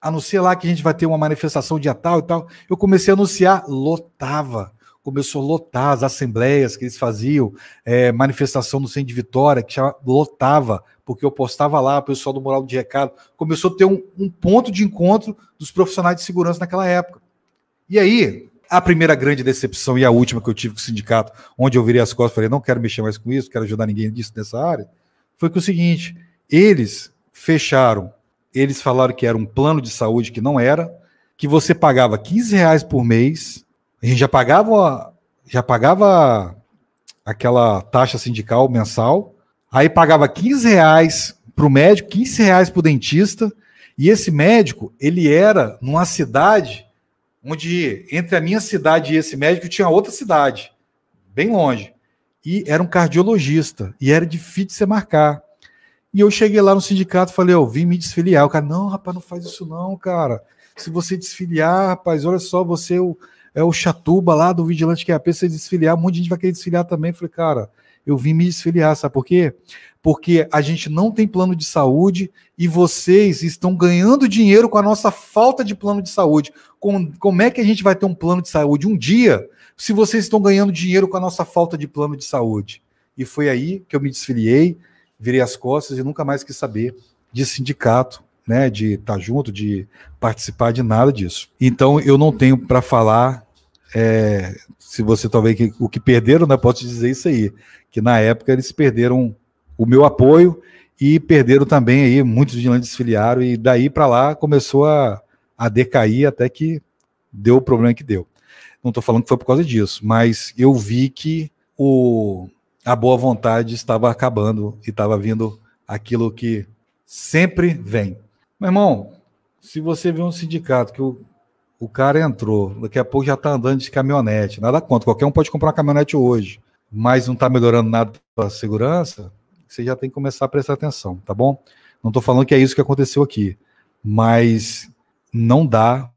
anuncia lá que a gente vai ter uma manifestação dia tal e tal. Eu comecei a anunciar, lotava começou a lotar as assembleias que eles faziam, é, manifestação no centro de Vitória, que já lotava, porque eu postava lá, o pessoal do Moral de Recado, começou a ter um, um ponto de encontro dos profissionais de segurança naquela época. E aí, a primeira grande decepção e a última que eu tive com o sindicato, onde eu virei as costas e falei, não quero mexer mais com isso, quero ajudar ninguém disso nessa área, foi que o seguinte, eles fecharam, eles falaram que era um plano de saúde que não era, que você pagava 15 reais por mês a gente já pagava, já pagava aquela taxa sindical mensal, aí pagava 15 reais para o médico, 15 reais para o dentista, e esse médico, ele era numa cidade onde entre a minha cidade e esse médico tinha outra cidade, bem longe. E era um cardiologista, e era difícil de você marcar. E eu cheguei lá no sindicato, falei, eu oh, vim me desfiliar. O cara, não, rapaz, não faz isso não, cara. Se você desfiliar, rapaz, olha só, você é é o Chatuba lá do Vigilante QAP, se desfiliar, um monte de gente vai querer desfiliar também. falei, cara, eu vim me desfiliar, sabe por quê? Porque a gente não tem plano de saúde e vocês estão ganhando dinheiro com a nossa falta de plano de saúde. como é que a gente vai ter um plano de saúde um dia se vocês estão ganhando dinheiro com a nossa falta de plano de saúde? E foi aí que eu me desfiliei, virei as costas e nunca mais quis saber de sindicato, né, de estar tá junto, de participar de nada disso. Então eu não tenho para falar é, se você talvez que, o que perderam, né, posso te dizer isso aí, que na época eles perderam o meu apoio e perderam também aí muitos vigilantes filiaram e daí para lá começou a, a decair até que deu o problema que deu. Não estou falando que foi por causa disso, mas eu vi que o, a boa vontade estava acabando e estava vindo aquilo que sempre vem. Meu irmão, se você vê um sindicato que o o cara entrou, daqui a pouco já está andando de caminhonete. Nada contra, qualquer um pode comprar uma caminhonete hoje, mas não está melhorando nada a segurança, você já tem que começar a prestar atenção, tá bom? Não estou falando que é isso que aconteceu aqui, mas não dá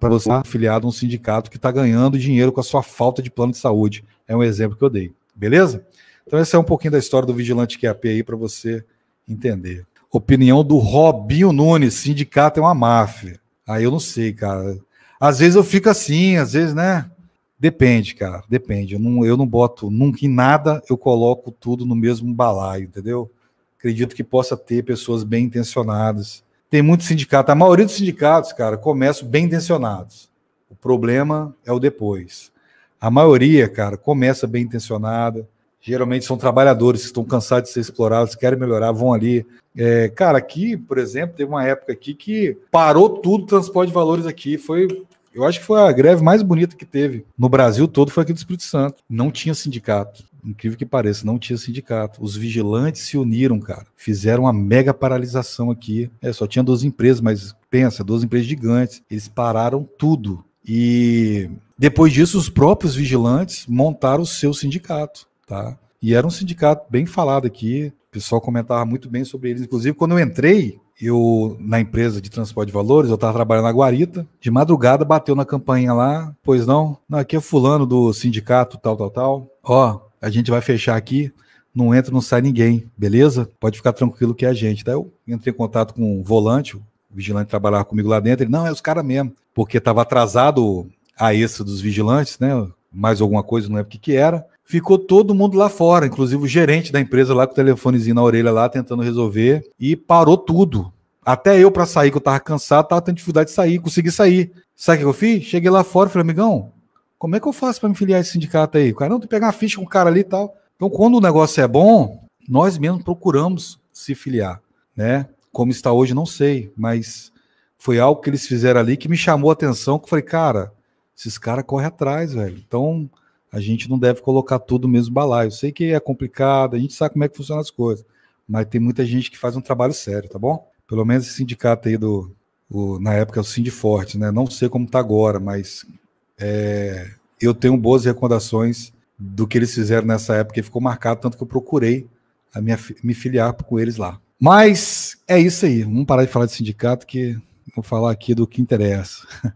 para você ser afiliado a um sindicato que está ganhando dinheiro com a sua falta de plano de saúde. É um exemplo que eu dei, beleza? Então, essa é um pouquinho da história do Vigilante QAP aí para você entender. Opinião do Robinho Nunes: sindicato é uma máfia. Aí ah, eu não sei, cara. Às vezes eu fico assim, às vezes, né? Depende, cara, depende. Eu não, eu não boto nunca em nada, eu coloco tudo no mesmo balaio, entendeu? Acredito que possa ter pessoas bem intencionadas. Tem muitos sindicatos, a maioria dos sindicatos, cara, começam bem intencionados. O problema é o depois. A maioria, cara, começa bem intencionada. Geralmente são trabalhadores que estão cansados de ser explorados, querem melhorar, vão ali, é, cara, aqui, por exemplo, teve uma época aqui que parou tudo o transporte de valores aqui. Foi eu acho que foi a greve mais bonita que teve no Brasil todo, foi aqui do Espírito Santo. Não tinha sindicato. Incrível que pareça, não tinha sindicato. Os vigilantes se uniram, cara. Fizeram uma mega paralisação aqui. É, só tinha duas empresas, mas pensa, duas empresas gigantes. Eles pararam tudo. E depois disso, os próprios vigilantes montaram o seu sindicato, tá? E era um sindicato bem falado aqui, pessoal comentava muito bem sobre eles. Inclusive, quando eu entrei eu na empresa de transporte de valores, eu estava trabalhando na Guarita, de madrugada bateu na campainha lá, pois não, não, aqui é fulano do sindicato tal, tal, tal, ó, a gente vai fechar aqui, não entra, não sai ninguém, beleza? Pode ficar tranquilo que é a gente. Daí eu entrei em contato com o volante, o vigilante trabalhava comigo lá dentro, ele, não, é os caras mesmo, porque estava atrasado a esse dos vigilantes, né, mais alguma coisa, não é porque que era, ficou todo mundo lá fora, inclusive o gerente da empresa lá com o telefonezinho na orelha lá tentando resolver e parou tudo. Até eu para sair, que eu tava cansado, tava tendo dificuldade de sair, consegui sair. Sabe o que eu fiz? Cheguei lá fora e falei, amigão, como é que eu faço para me filiar a esse sindicato aí? O cara, não, tem que pegar uma ficha com o cara ali e tal. Então, quando o negócio é bom, nós mesmos procuramos se filiar, né? Como está hoje, não sei, mas foi algo que eles fizeram ali que me chamou a atenção, que eu falei, cara, esses caras correm atrás, velho. Então, a gente não deve colocar tudo no mesmo balaio. Eu sei que é complicado, a gente sabe como é que funcionam as coisas, mas tem muita gente que faz um trabalho sério, tá bom? Pelo menos esse sindicato aí do. O, na época é o Cindy Forte, né? Não sei como tá agora, mas é, eu tenho boas recordações do que eles fizeram nessa época e ficou marcado, tanto que eu procurei a minha, me filiar com eles lá. Mas é isso aí. Vamos parar de falar de sindicato, que vou falar aqui do que interessa.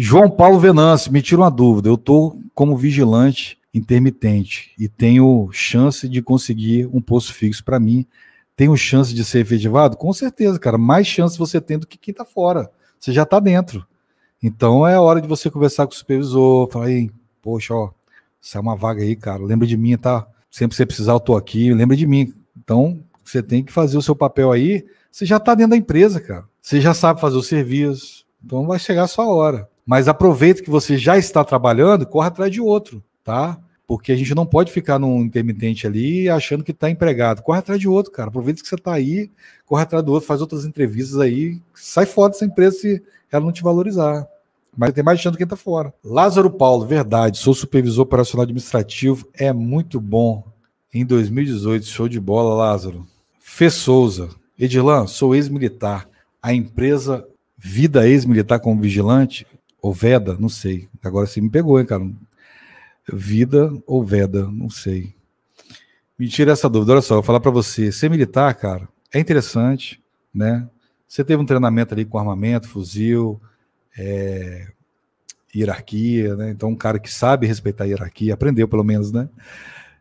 João Paulo Venâncio, me tira uma dúvida. Eu estou como vigilante intermitente e tenho chance de conseguir um posto fixo para mim. Tenho chance de ser efetivado? Com certeza, cara. Mais chance você tem do que quem está fora. Você já está dentro. Então é hora de você conversar com o supervisor, falar, aí, poxa, ó, sai uma vaga aí, cara. Lembra de mim, tá? Sempre que você precisar, eu tô aqui, lembra de mim. Então, você tem que fazer o seu papel aí. Você já está dentro da empresa, cara. Você já sabe fazer o serviço. Então vai chegar a sua hora. Mas aproveita que você já está trabalhando, corre atrás de outro, tá? Porque a gente não pode ficar num intermitente ali achando que está empregado. Corre atrás de outro, cara. Aproveita que você está aí, corre atrás do outro, faz outras entrevistas aí. Sai fora dessa empresa se ela não te valorizar. Mas tem mais chance do que está fora. Lázaro Paulo, verdade. Sou supervisor operacional administrativo. É muito bom. Em 2018, show de bola, Lázaro. Fê Souza. Edilan, sou ex-militar. A empresa Vida Ex-Militar como Vigilante ou Veda, não sei. Agora você me pegou, hein, cara? Vida ou Veda, não sei. Me tira essa dúvida. Olha só, eu vou falar para você. Ser militar, cara, é interessante, né? Você teve um treinamento ali com armamento, fuzil, é, hierarquia, né? Então, um cara que sabe respeitar a hierarquia, aprendeu pelo menos, né?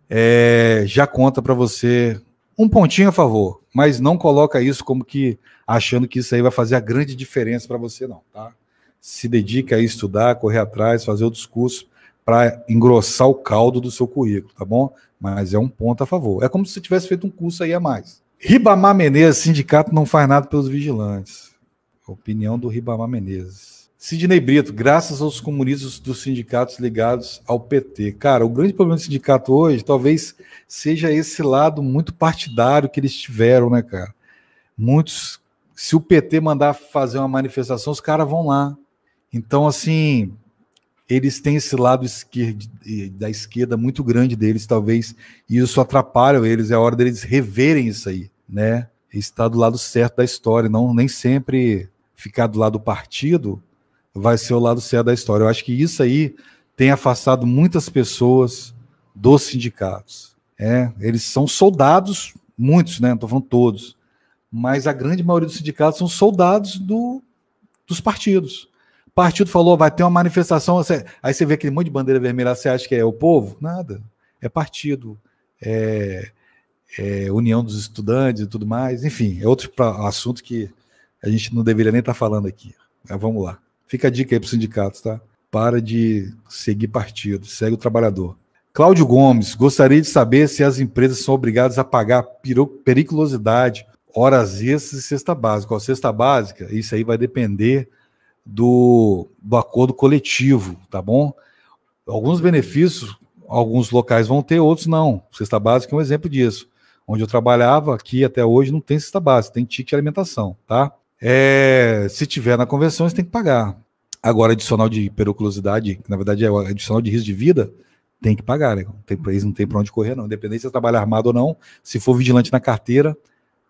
É, já conta para você um pontinho a favor, mas não coloca isso como que achando que isso aí vai fazer a grande diferença para você, não, tá? se dedique a estudar, correr atrás, fazer outros cursos para engrossar o caldo do seu currículo, tá bom? Mas é um ponto a favor. É como se você tivesse feito um curso aí a mais. Ribamar Menezes, sindicato não faz nada pelos vigilantes. Opinião do Ribamar Menezes. Sidney Brito, graças aos comunistas dos sindicatos ligados ao PT. Cara, o grande problema do sindicato hoje talvez seja esse lado muito partidário que eles tiveram, né, cara? Muitos. Se o PT mandar fazer uma manifestação, os caras vão lá. Então, assim, eles têm esse lado esquerdo, da esquerda muito grande deles, talvez, e isso atrapalha eles, é a hora deles reverem isso aí, né? Estar do lado certo da história, não nem sempre ficar do lado do partido vai ser o lado certo da história. Eu acho que isso aí tem afastado muitas pessoas dos sindicatos. É, eles são soldados, muitos, né? Não estou falando todos, mas a grande maioria dos sindicatos são soldados do, dos partidos partido falou, vai ter uma manifestação. Você... Aí você vê aquele monte de bandeira vermelha, você acha que é o povo? Nada. É partido, é, é união dos estudantes e tudo mais. Enfim, é outro pra... assunto que a gente não deveria nem estar tá falando aqui. Mas vamos lá. Fica a dica aí para os sindicatos, tá? Para de seguir partido, segue o trabalhador. Cláudio Gomes, gostaria de saber se as empresas são obrigadas a pagar periculosidade, horas extras e cesta básica. ou cesta básica, isso aí vai depender do, do acordo coletivo, tá bom? Alguns benefícios, alguns locais vão ter, outros não. Cesta básica é um exemplo disso. Onde eu trabalhava, aqui até hoje, não tem cesta básica, tem ticket de alimentação, tá? É, se tiver na convenção, você tem que pagar. Agora, adicional de periculosidade, que na verdade é adicional de risco de vida, tem que pagar, né? Tem, eles não tem para onde correr, não. Independente se você trabalha armado ou não, se for vigilante na carteira,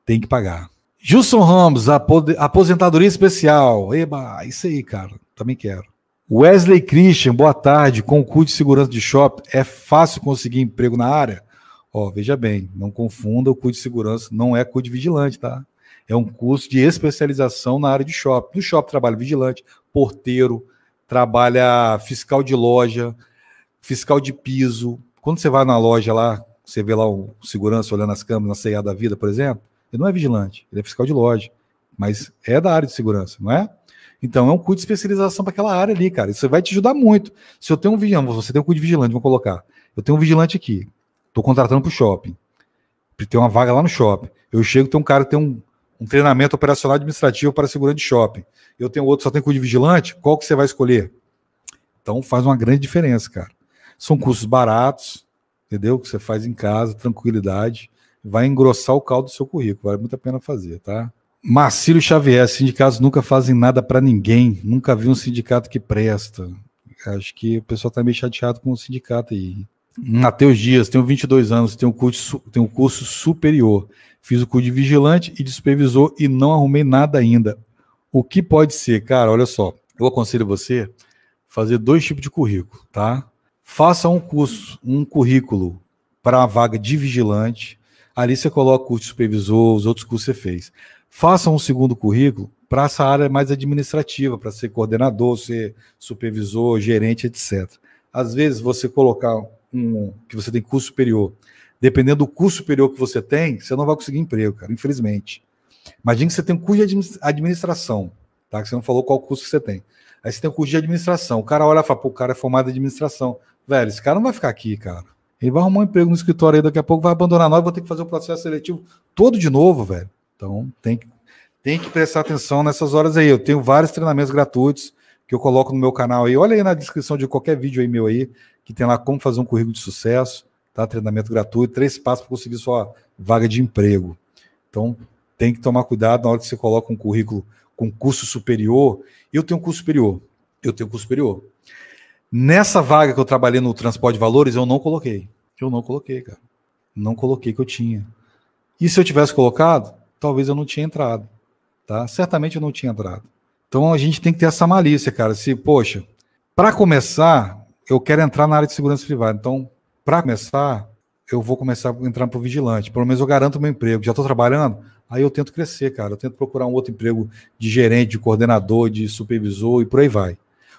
tem que pagar. Gilson Ramos, aposentadoria especial. Eba, isso aí, cara. Também quero. Wesley Christian, boa tarde. Concurso de segurança de shopping, é fácil conseguir emprego na área? Ó, veja bem, não confunda o curso de segurança, não é curso de vigilante, tá? É um curso de especialização na área de shopping. No shopping trabalha vigilante, porteiro, trabalha fiscal de loja, fiscal de piso. Quando você vai na loja lá, você vê lá o segurança olhando as câmeras na ceia da vida, por exemplo, ele não é vigilante, ele é fiscal de loja, mas é da área de segurança, não é? Então é um curso de especialização para aquela área ali, cara. Isso vai te ajudar muito. Se eu tenho um vigilante, você tem um curso de vigilante, vou colocar. Eu tenho um vigilante aqui, estou contratando para o shopping, tem uma vaga lá no shopping. Eu chego, tem um cara que tem um, um treinamento operacional administrativo para segurança de shopping. Eu tenho outro, só tem curso de vigilante. Qual que você vai escolher? Então faz uma grande diferença, cara. São cursos baratos, entendeu? Que você faz em casa, tranquilidade vai engrossar o caldo do seu currículo, vale muito a pena fazer, tá? Marcílio Xavier, sindicatos nunca fazem nada para ninguém, nunca vi um sindicato que presta. Acho que o pessoal está meio chateado com o sindicato aí. Matheus Dias, tenho 22 anos, tenho um, curso, tenho um curso superior. Fiz o curso de vigilante e de supervisor e não arrumei nada ainda. O que pode ser? Cara, olha só, eu aconselho você fazer dois tipos de currículo, tá? Faça um curso, um currículo para a vaga de vigilante, Ali você coloca o curso de supervisor, os outros cursos que você fez. Faça um segundo currículo para essa área mais administrativa, para ser coordenador, ser supervisor, gerente, etc. Às vezes você colocar um que você tem curso superior, dependendo do curso superior que você tem, você não vai conseguir emprego, cara, infelizmente. Imagina que você tem um curso de administração, tá? Que você não falou qual curso que você tem. Aí você tem um curso de administração. O cara olha e fala, pô, o cara é formado em administração. Velho, esse cara não vai ficar aqui, cara. Ele vai arrumar um emprego no escritório aí daqui a pouco, vai abandonar nós, vou ter que fazer o processo seletivo todo de novo, velho. Então tem que, tem que prestar atenção nessas horas aí. Eu tenho vários treinamentos gratuitos que eu coloco no meu canal aí. Olha aí na descrição de qualquer vídeo aí meu aí, que tem lá como fazer um currículo de sucesso, tá? Treinamento gratuito, três passos para conseguir sua vaga de emprego. Então, tem que tomar cuidado na hora que você coloca um currículo com curso superior. Eu tenho um curso superior. Eu tenho um curso superior. Nessa vaga que eu trabalhei no transporte de valores, eu não coloquei. Eu não coloquei, cara. Não coloquei que eu tinha. E se eu tivesse colocado, talvez eu não tinha entrado. Tá? Certamente eu não tinha entrado. Então a gente tem que ter essa malícia, cara. Se, poxa, para começar, eu quero entrar na área de segurança privada. Então, para começar, eu vou começar a entrar para o vigilante. Pelo menos eu garanto meu emprego. Já estou trabalhando, aí eu tento crescer, cara. Eu tento procurar um outro emprego de gerente, de coordenador, de supervisor e por aí vai.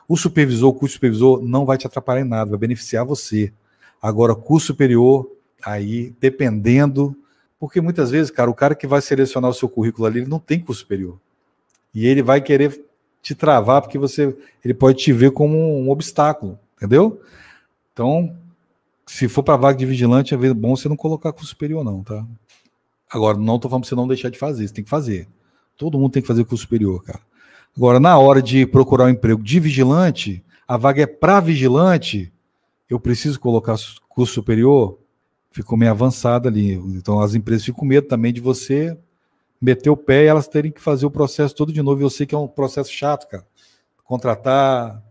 O supervisor, o curso supervisor não vai te atrapalhar em nada, vai beneficiar você. Agora, curso superior, aí, dependendo, porque muitas vezes, cara, o cara que vai selecionar o seu currículo ali, ele não tem curso superior. E ele vai querer te travar, porque você, ele pode te ver como um obstáculo, entendeu? Então, se for para vaga de vigilante, é bom você não colocar curso superior, não, tá? Agora, não estou falando para você não deixar de fazer, você tem que fazer. Todo mundo tem que fazer curso superior, cara. Agora, na hora de procurar um emprego de vigilante, a vaga é para vigilante, eu preciso colocar curso superior, ficou meio avançada ali. Então as empresas ficam com medo também de você meter o pé e elas terem que fazer o processo todo de novo. Eu sei que é um processo chato, cara. Contratar,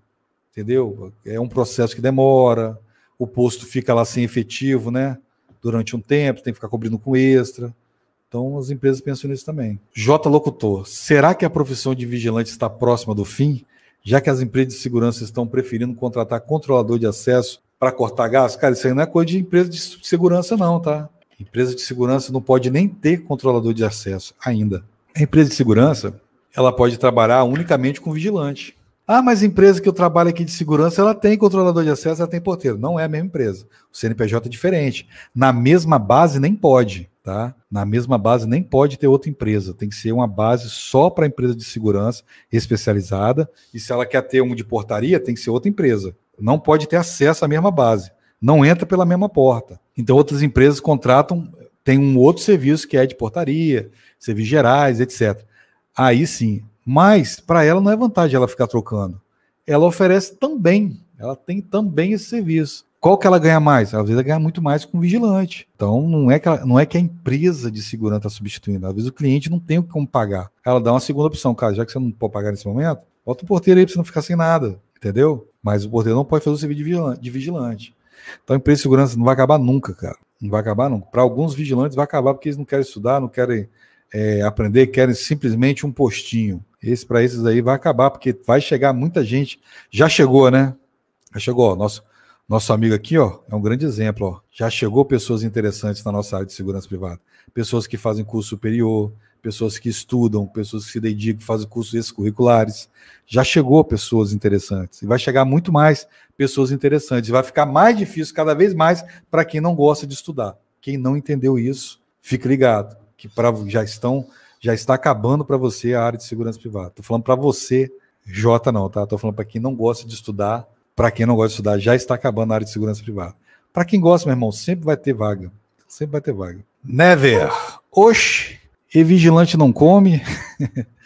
entendeu? É um processo que demora, o posto fica lá sem efetivo, né? Durante um tempo, tem que ficar cobrindo com extra. Então as empresas pensam nisso também. J Locutor, será que a profissão de vigilante está próxima do fim? Já que as empresas de segurança estão preferindo contratar controlador de acesso para cortar gás? Cara, isso aí não é coisa de empresa de segurança, não, tá? Empresa de segurança não pode nem ter controlador de acesso ainda. A empresa de segurança, ela pode trabalhar unicamente com vigilante. Ah, mas a empresa que eu trabalho aqui de segurança, ela tem controlador de acesso, ela tem porteiro. Não é a mesma empresa. O CNPJ é diferente. Na mesma base nem pode, tá? Na mesma base nem pode ter outra empresa. Tem que ser uma base só para empresa de segurança especializada. E se ela quer ter um de portaria, tem que ser outra empresa. Não pode ter acesso à mesma base. Não entra pela mesma porta. Então outras empresas contratam, tem um outro serviço que é de portaria, serviços gerais, etc. Aí sim, mas para ela não é vantagem ela ficar trocando. Ela oferece também, ela tem também esse serviço. Qual que ela ganha mais? Às vezes ela ganha muito mais com vigilante. Então não é que, ela, não é que a empresa de segurança está substituindo. Às vezes o cliente não tem como pagar. Ela dá uma segunda opção, cara, já que você não pode pagar nesse momento, bota o porteiro aí para você não ficar sem nada, entendeu? Mas o porteiro não pode fazer o serviço de vigilante. Então a empresa de segurança não vai acabar nunca, cara. Não vai acabar nunca. Para alguns vigilantes vai acabar porque eles não querem estudar, não querem é, aprender, querem simplesmente um postinho. Esse para esses aí vai acabar, porque vai chegar muita gente. Já chegou, né? Já chegou, ó, nosso, nosso amigo aqui, ó, é um grande exemplo, ó. Já chegou pessoas interessantes na nossa área de segurança privada. Pessoas que fazem curso superior, pessoas que estudam, pessoas que se dedicam, fazem cursos extracurriculares. Já chegou pessoas interessantes. E vai chegar muito mais pessoas interessantes. vai ficar mais difícil cada vez mais para quem não gosta de estudar. Quem não entendeu isso, fique ligado, que pra, já estão já está acabando para você a área de segurança privada. Estou falando para você, J não, tá? Estou falando para quem não gosta de estudar, para quem não gosta de estudar, já está acabando a área de segurança privada. Para quem gosta, meu irmão, sempre vai ter vaga. Sempre vai ter vaga. Never. Oxi! e vigilante não come.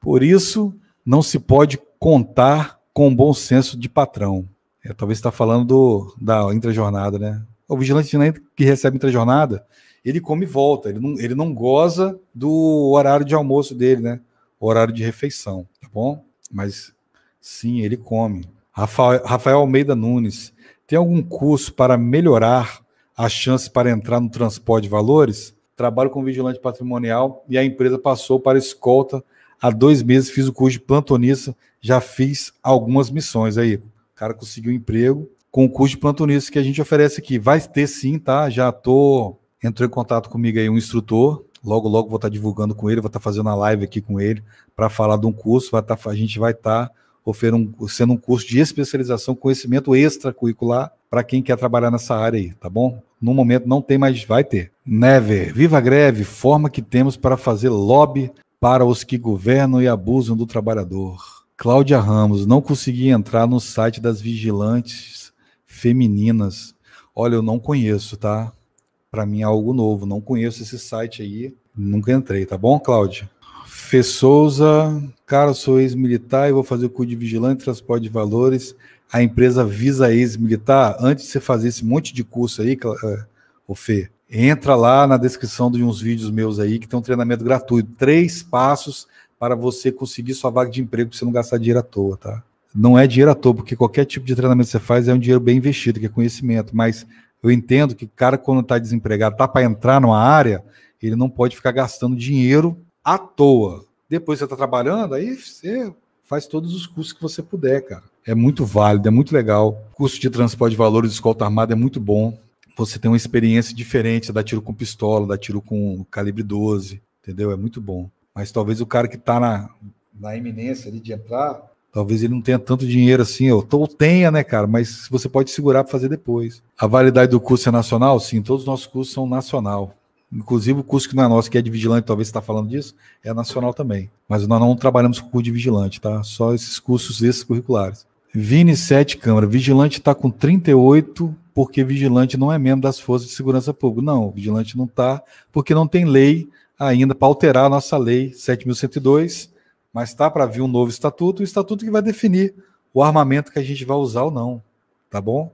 Por isso, não se pode contar com bom senso de patrão. É, talvez está falando do, da intrajornada, né? O vigilante que recebe intrajornada, ele come e volta, ele não, ele não goza do horário de almoço dele, né? O horário de refeição, tá bom? Mas sim, ele come. Rafael, Rafael Almeida Nunes, tem algum curso para melhorar a chance para entrar no transporte de valores? Trabalho com vigilante patrimonial e a empresa passou para escolta há dois meses, fiz o curso de plantonista, já fiz algumas missões aí. O cara conseguiu um emprego com o curso de plantonista que a gente oferece aqui. Vai ter sim, tá? Já tô entrou em contato comigo aí um instrutor. Logo, logo vou estar divulgando com ele, vou estar fazendo a live aqui com ele para falar de um curso. Vai estar, tá, a gente vai estar tá oferecendo um curso de especialização, conhecimento extracurricular para quem quer trabalhar nessa área aí, tá bom? No momento não tem, mas vai ter. Never, viva a greve, forma que temos para fazer lobby para os que governam e abusam do trabalhador. Cláudia Ramos, não consegui entrar no site das vigilantes femininas. Olha, eu não conheço, tá? para mim é algo novo. Não conheço esse site aí, nunca entrei, tá bom, Cláudio? Fê Souza, cara, sou ex-militar e vou fazer o curso de vigilante, transporte de valores. A empresa visa ex-militar. Antes de você fazer esse monte de curso aí, o eh, Fê, entra lá na descrição de uns vídeos meus aí que tem um treinamento gratuito. Três passos para você conseguir sua vaga de emprego para você não gastar dinheiro à toa, tá? Não é dinheiro à toa, porque qualquer tipo de treinamento que você faz é um dinheiro bem investido, que é conhecimento, mas eu entendo que o cara, quando está desempregado, está para entrar numa área, ele não pode ficar gastando dinheiro à toa. Depois você está trabalhando, aí você faz todos os cursos que você puder, cara. É muito válido, é muito legal. Curso de transporte de valores, escolta armada é muito bom. Você tem uma experiência diferente, dá tiro com pistola, dá tiro com calibre 12, entendeu? É muito bom. Mas talvez o cara que está na, na iminência ali de entrar, Talvez ele não tenha tanto dinheiro assim, ou, tenha, né, cara? Mas você pode segurar para fazer depois. A validade do curso é nacional? Sim, todos os nossos cursos são nacional. Inclusive o curso que não é nosso, que é de vigilante, talvez você está falando disso, é nacional também. Mas nós não trabalhamos com curso de vigilante, tá? Só esses cursos extracurriculares. Vini 7 Câmara, vigilante está com 38, porque vigilante não é membro das forças de segurança pública. Não, vigilante não está, porque não tem lei ainda para alterar a nossa lei 7.102 mas está para vir um novo estatuto, o estatuto que vai definir o armamento que a gente vai usar ou não, tá bom?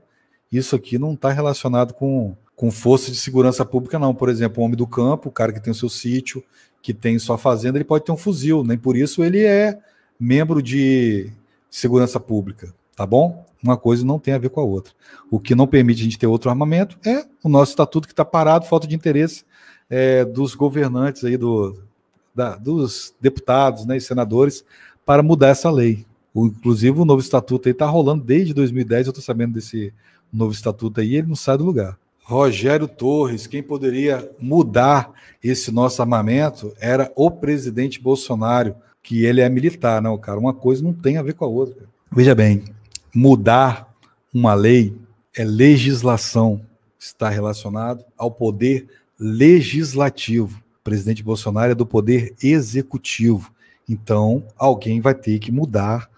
Isso aqui não está relacionado com, com força de segurança pública, não. Por exemplo, o homem do campo, o cara que tem o seu sítio, que tem sua fazenda, ele pode ter um fuzil, nem por isso ele é membro de segurança pública, tá bom? Uma coisa não tem a ver com a outra. O que não permite a gente ter outro armamento é o nosso estatuto que está parado, falta de interesse é, dos governantes aí do, da, dos deputados né, e senadores para mudar essa lei. O, inclusive, o novo estatuto está rolando desde 2010, eu estou sabendo desse novo estatuto aí, ele não sai do lugar. Rogério Torres, quem poderia mudar esse nosso armamento era o presidente Bolsonaro, que ele é militar, não, cara. Uma coisa não tem a ver com a outra. Veja bem, mudar uma lei é legislação, está relacionado ao poder legislativo. O presidente Bolsonaro é do poder executivo. Então, alguém vai ter que mudar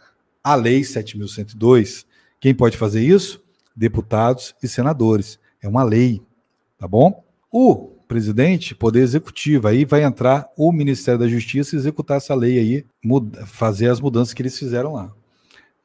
a Lei 7.102. Quem pode fazer isso? Deputados e senadores. É uma lei, tá bom? O presidente, poder executivo, aí vai entrar o Ministério da Justiça e executar essa lei aí, fazer as mudanças que eles fizeram lá.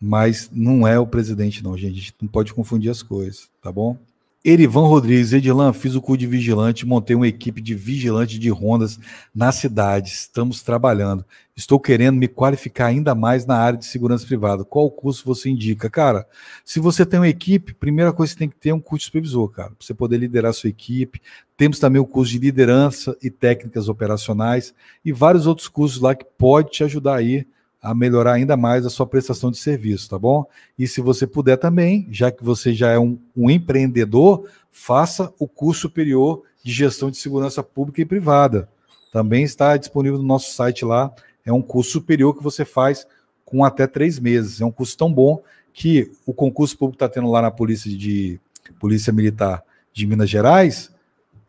Mas não é o presidente, não, gente. A gente não pode confundir as coisas, tá bom? Erivan Rodrigues, Edilan, fiz o curso de vigilante, montei uma equipe de vigilante de rondas na cidade. Estamos trabalhando. Estou querendo me qualificar ainda mais na área de segurança privada. Qual curso você indica? Cara, se você tem uma equipe, primeira coisa que tem que ter é um curso supervisor, cara, para você poder liderar a sua equipe. Temos também o curso de liderança e técnicas operacionais e vários outros cursos lá que pode te ajudar aí a melhorar ainda mais a sua prestação de serviço, tá bom? E se você puder também, já que você já é um, um empreendedor, faça o curso superior de gestão de segurança pública e privada. Também está disponível no nosso site lá. É um curso superior que você faz com até três meses. É um curso tão bom que o concurso público está tendo lá na polícia de polícia militar de Minas Gerais,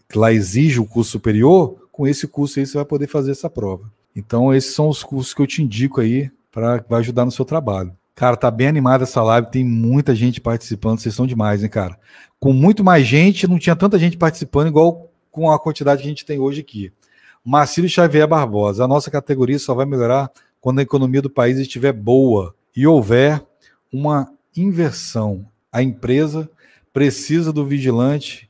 que lá exige o curso superior. Com esse curso aí você vai poder fazer essa prova. Então, esses são os cursos que eu te indico aí para vai ajudar no seu trabalho. Cara, tá bem animada essa live, tem muita gente participando, vocês são demais, hein, cara? Com muito mais gente, não tinha tanta gente participando, igual com a quantidade que a gente tem hoje aqui. Marcílio Xavier Barbosa, a nossa categoria só vai melhorar quando a economia do país estiver boa e houver uma inversão. A empresa precisa do vigilante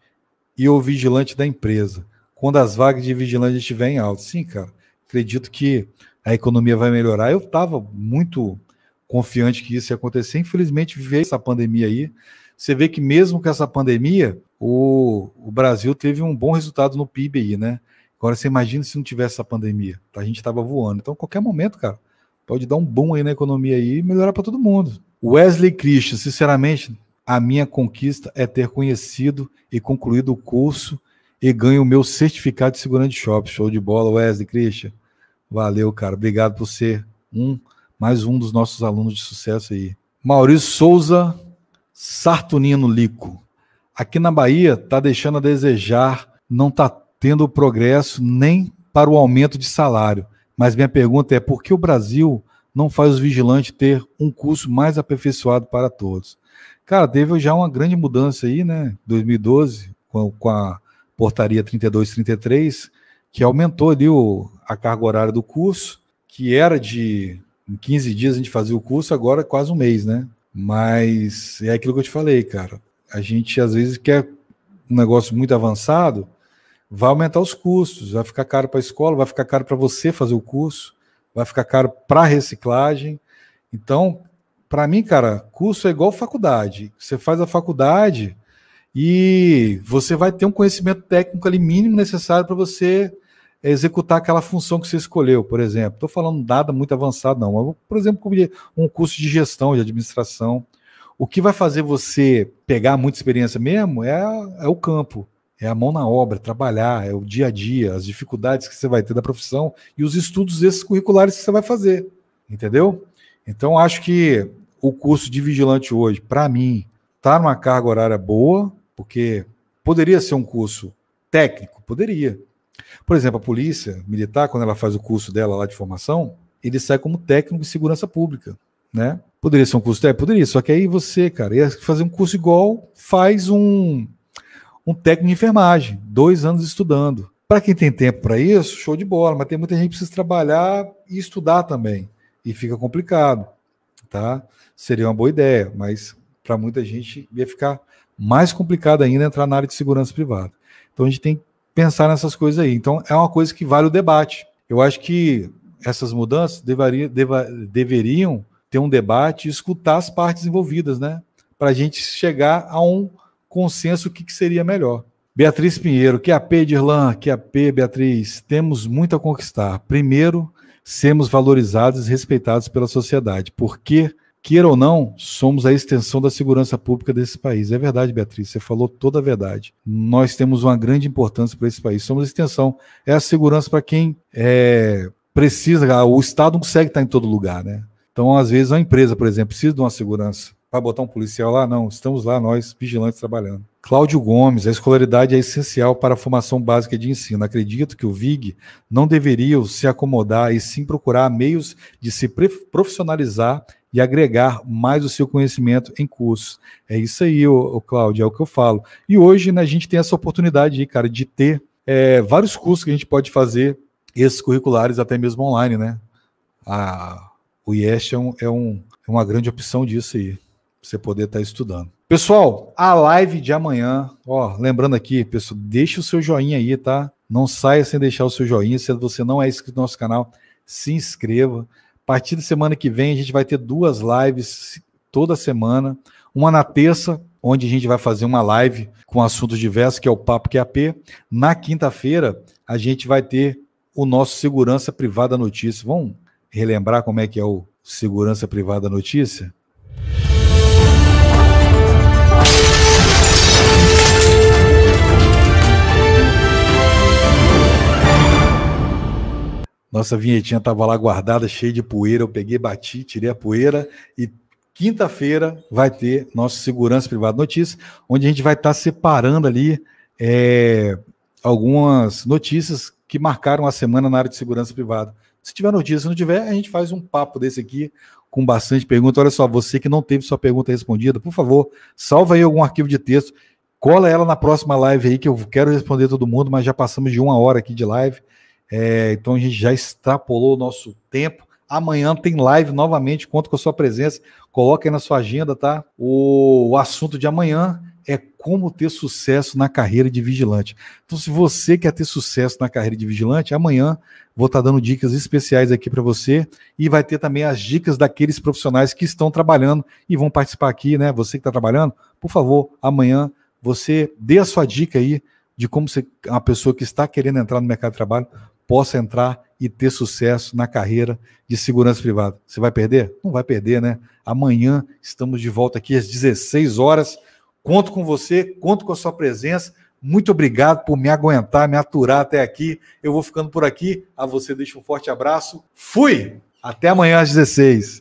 e o vigilante da empresa. Quando as vagas de vigilante estiverem altas. Sim, cara acredito que a economia vai melhorar. Eu estava muito confiante que isso ia acontecer. Infelizmente, veio essa pandemia aí. Você vê que mesmo com essa pandemia, o, o Brasil teve um bom resultado no PIB aí, né? Agora você imagina se não tivesse essa pandemia. A gente estava voando. Então, qualquer momento, cara, pode dar um boom aí na economia aí e melhorar para todo mundo. Wesley Christian, sinceramente, a minha conquista é ter conhecido e concluído o curso e ganho o meu certificado de segurança de shopping. Show de bola, Wesley, Christian. Valeu, cara. Obrigado por ser um, mais um dos nossos alunos de sucesso aí. Maurício Souza Sartunino Lico. Aqui na Bahia tá deixando a desejar, não tá tendo progresso nem para o aumento de salário. Mas minha pergunta é por que o Brasil não faz os vigilantes ter um curso mais aperfeiçoado para todos? Cara, teve já uma grande mudança aí, né? 2012, com, com a portaria 3233, que aumentou ali o, a carga horária do curso, que era de em 15 dias a gente fazia o curso, agora é quase um mês, né? Mas é aquilo que eu te falei, cara. A gente às vezes quer um negócio muito avançado, vai aumentar os custos, vai ficar caro para a escola, vai ficar caro para você fazer o curso, vai ficar caro para reciclagem. Então, para mim, cara, curso é igual faculdade. Você faz a faculdade, e você vai ter um conhecimento técnico ali mínimo necessário para você executar aquela função que você escolheu, por exemplo. Estou falando nada muito avançado, não. Mas, por exemplo, um curso de gestão, de administração. O que vai fazer você pegar muita experiência mesmo é, é o campo, é a mão na obra, trabalhar, é o dia a dia, as dificuldades que você vai ter da profissão e os estudos esses curriculares que você vai fazer, entendeu? Então, acho que o curso de vigilante hoje, para mim, está numa carga horária boa, porque poderia ser um curso técnico, poderia. Por exemplo, a polícia militar, quando ela faz o curso dela lá de formação, ele sai como técnico de segurança pública, né? Poderia ser um curso técnico? Poderia, só que aí você, cara, ia fazer um curso igual, faz um, um técnico de enfermagem, dois anos estudando. Para quem tem tempo para isso, show de bola, mas tem muita gente que precisa trabalhar e estudar também, e fica complicado, tá? Seria uma boa ideia, mas para muita gente ia ficar mais complicado ainda é entrar na área de segurança privada. Então a gente tem que pensar nessas coisas aí. Então é uma coisa que vale o debate. Eu acho que essas mudanças deveria, deva, deveriam ter um debate e escutar as partes envolvidas, né? Para a gente chegar a um consenso o que, que seria melhor. Beatriz Pinheiro, que AP de Irlan, que AP, Beatriz, temos muito a conquistar. Primeiro, sermos valorizados e respeitados pela sociedade, porque queira ou não, somos a extensão da segurança pública desse país. É verdade, Beatriz, você falou toda a verdade. Nós temos uma grande importância para esse país. Somos a extensão. É a segurança para quem é, precisa. Ah, o Estado não consegue estar em todo lugar, né? Então, às vezes, uma empresa, por exemplo, precisa de uma segurança. Para botar um policial lá, não. Estamos lá, nós, vigilantes, trabalhando. Cláudio Gomes, a escolaridade é essencial para a formação básica de ensino. Acredito que o VIG não deveria se acomodar e sim procurar meios de se profissionalizar e agregar mais o seu conhecimento em cursos. É isso aí, o Cláudio, é o que eu falo. E hoje né, a gente tem essa oportunidade aí, cara, de ter é, vários cursos que a gente pode fazer, esses curriculares, até mesmo online, né? A, o IES é, um, é, um, é uma grande opção disso aí, você poder estar tá estudando. Pessoal, a live de amanhã, ó, lembrando aqui, pessoal, deixa o seu joinha aí, tá? Não saia sem deixar o seu joinha. Se você não é inscrito no nosso canal, se inscreva partir da semana que vem, a gente vai ter duas lives toda semana. Uma na terça, onde a gente vai fazer uma live com assuntos diversos, que é o Papo QAP. Na quinta-feira, a gente vai ter o nosso Segurança Privada Notícia. Vamos relembrar como é que é o Segurança Privada Notícia? Nossa vinhetinha estava lá guardada, cheia de poeira. Eu peguei, bati, tirei a poeira e quinta-feira vai ter nosso Segurança Privada Notícias, onde a gente vai estar tá separando ali é, algumas notícias que marcaram a semana na área de segurança privada. Se tiver notícia, se não tiver, a gente faz um papo desse aqui com bastante pergunta. Olha só, você que não teve sua pergunta respondida, por favor, salva aí algum arquivo de texto, cola ela na próxima live aí que eu quero responder todo mundo, mas já passamos de uma hora aqui de live. É, então a gente já extrapolou o nosso tempo. Amanhã tem live novamente, conto com a sua presença. Coloque aí na sua agenda, tá? O, o assunto de amanhã é como ter sucesso na carreira de vigilante. Então, se você quer ter sucesso na carreira de vigilante, amanhã vou estar tá dando dicas especiais aqui para você e vai ter também as dicas daqueles profissionais que estão trabalhando e vão participar aqui, né? Você que está trabalhando, por favor, amanhã você dê a sua dica aí de como ser a pessoa que está querendo entrar no mercado de trabalho possa entrar e ter sucesso na carreira de segurança privada. Você vai perder? Não vai perder, né? Amanhã estamos de volta aqui às 16 horas. Conto com você, conto com a sua presença. Muito obrigado por me aguentar, me aturar até aqui. Eu vou ficando por aqui. A você deixo um forte abraço. Fui! Até amanhã às 16.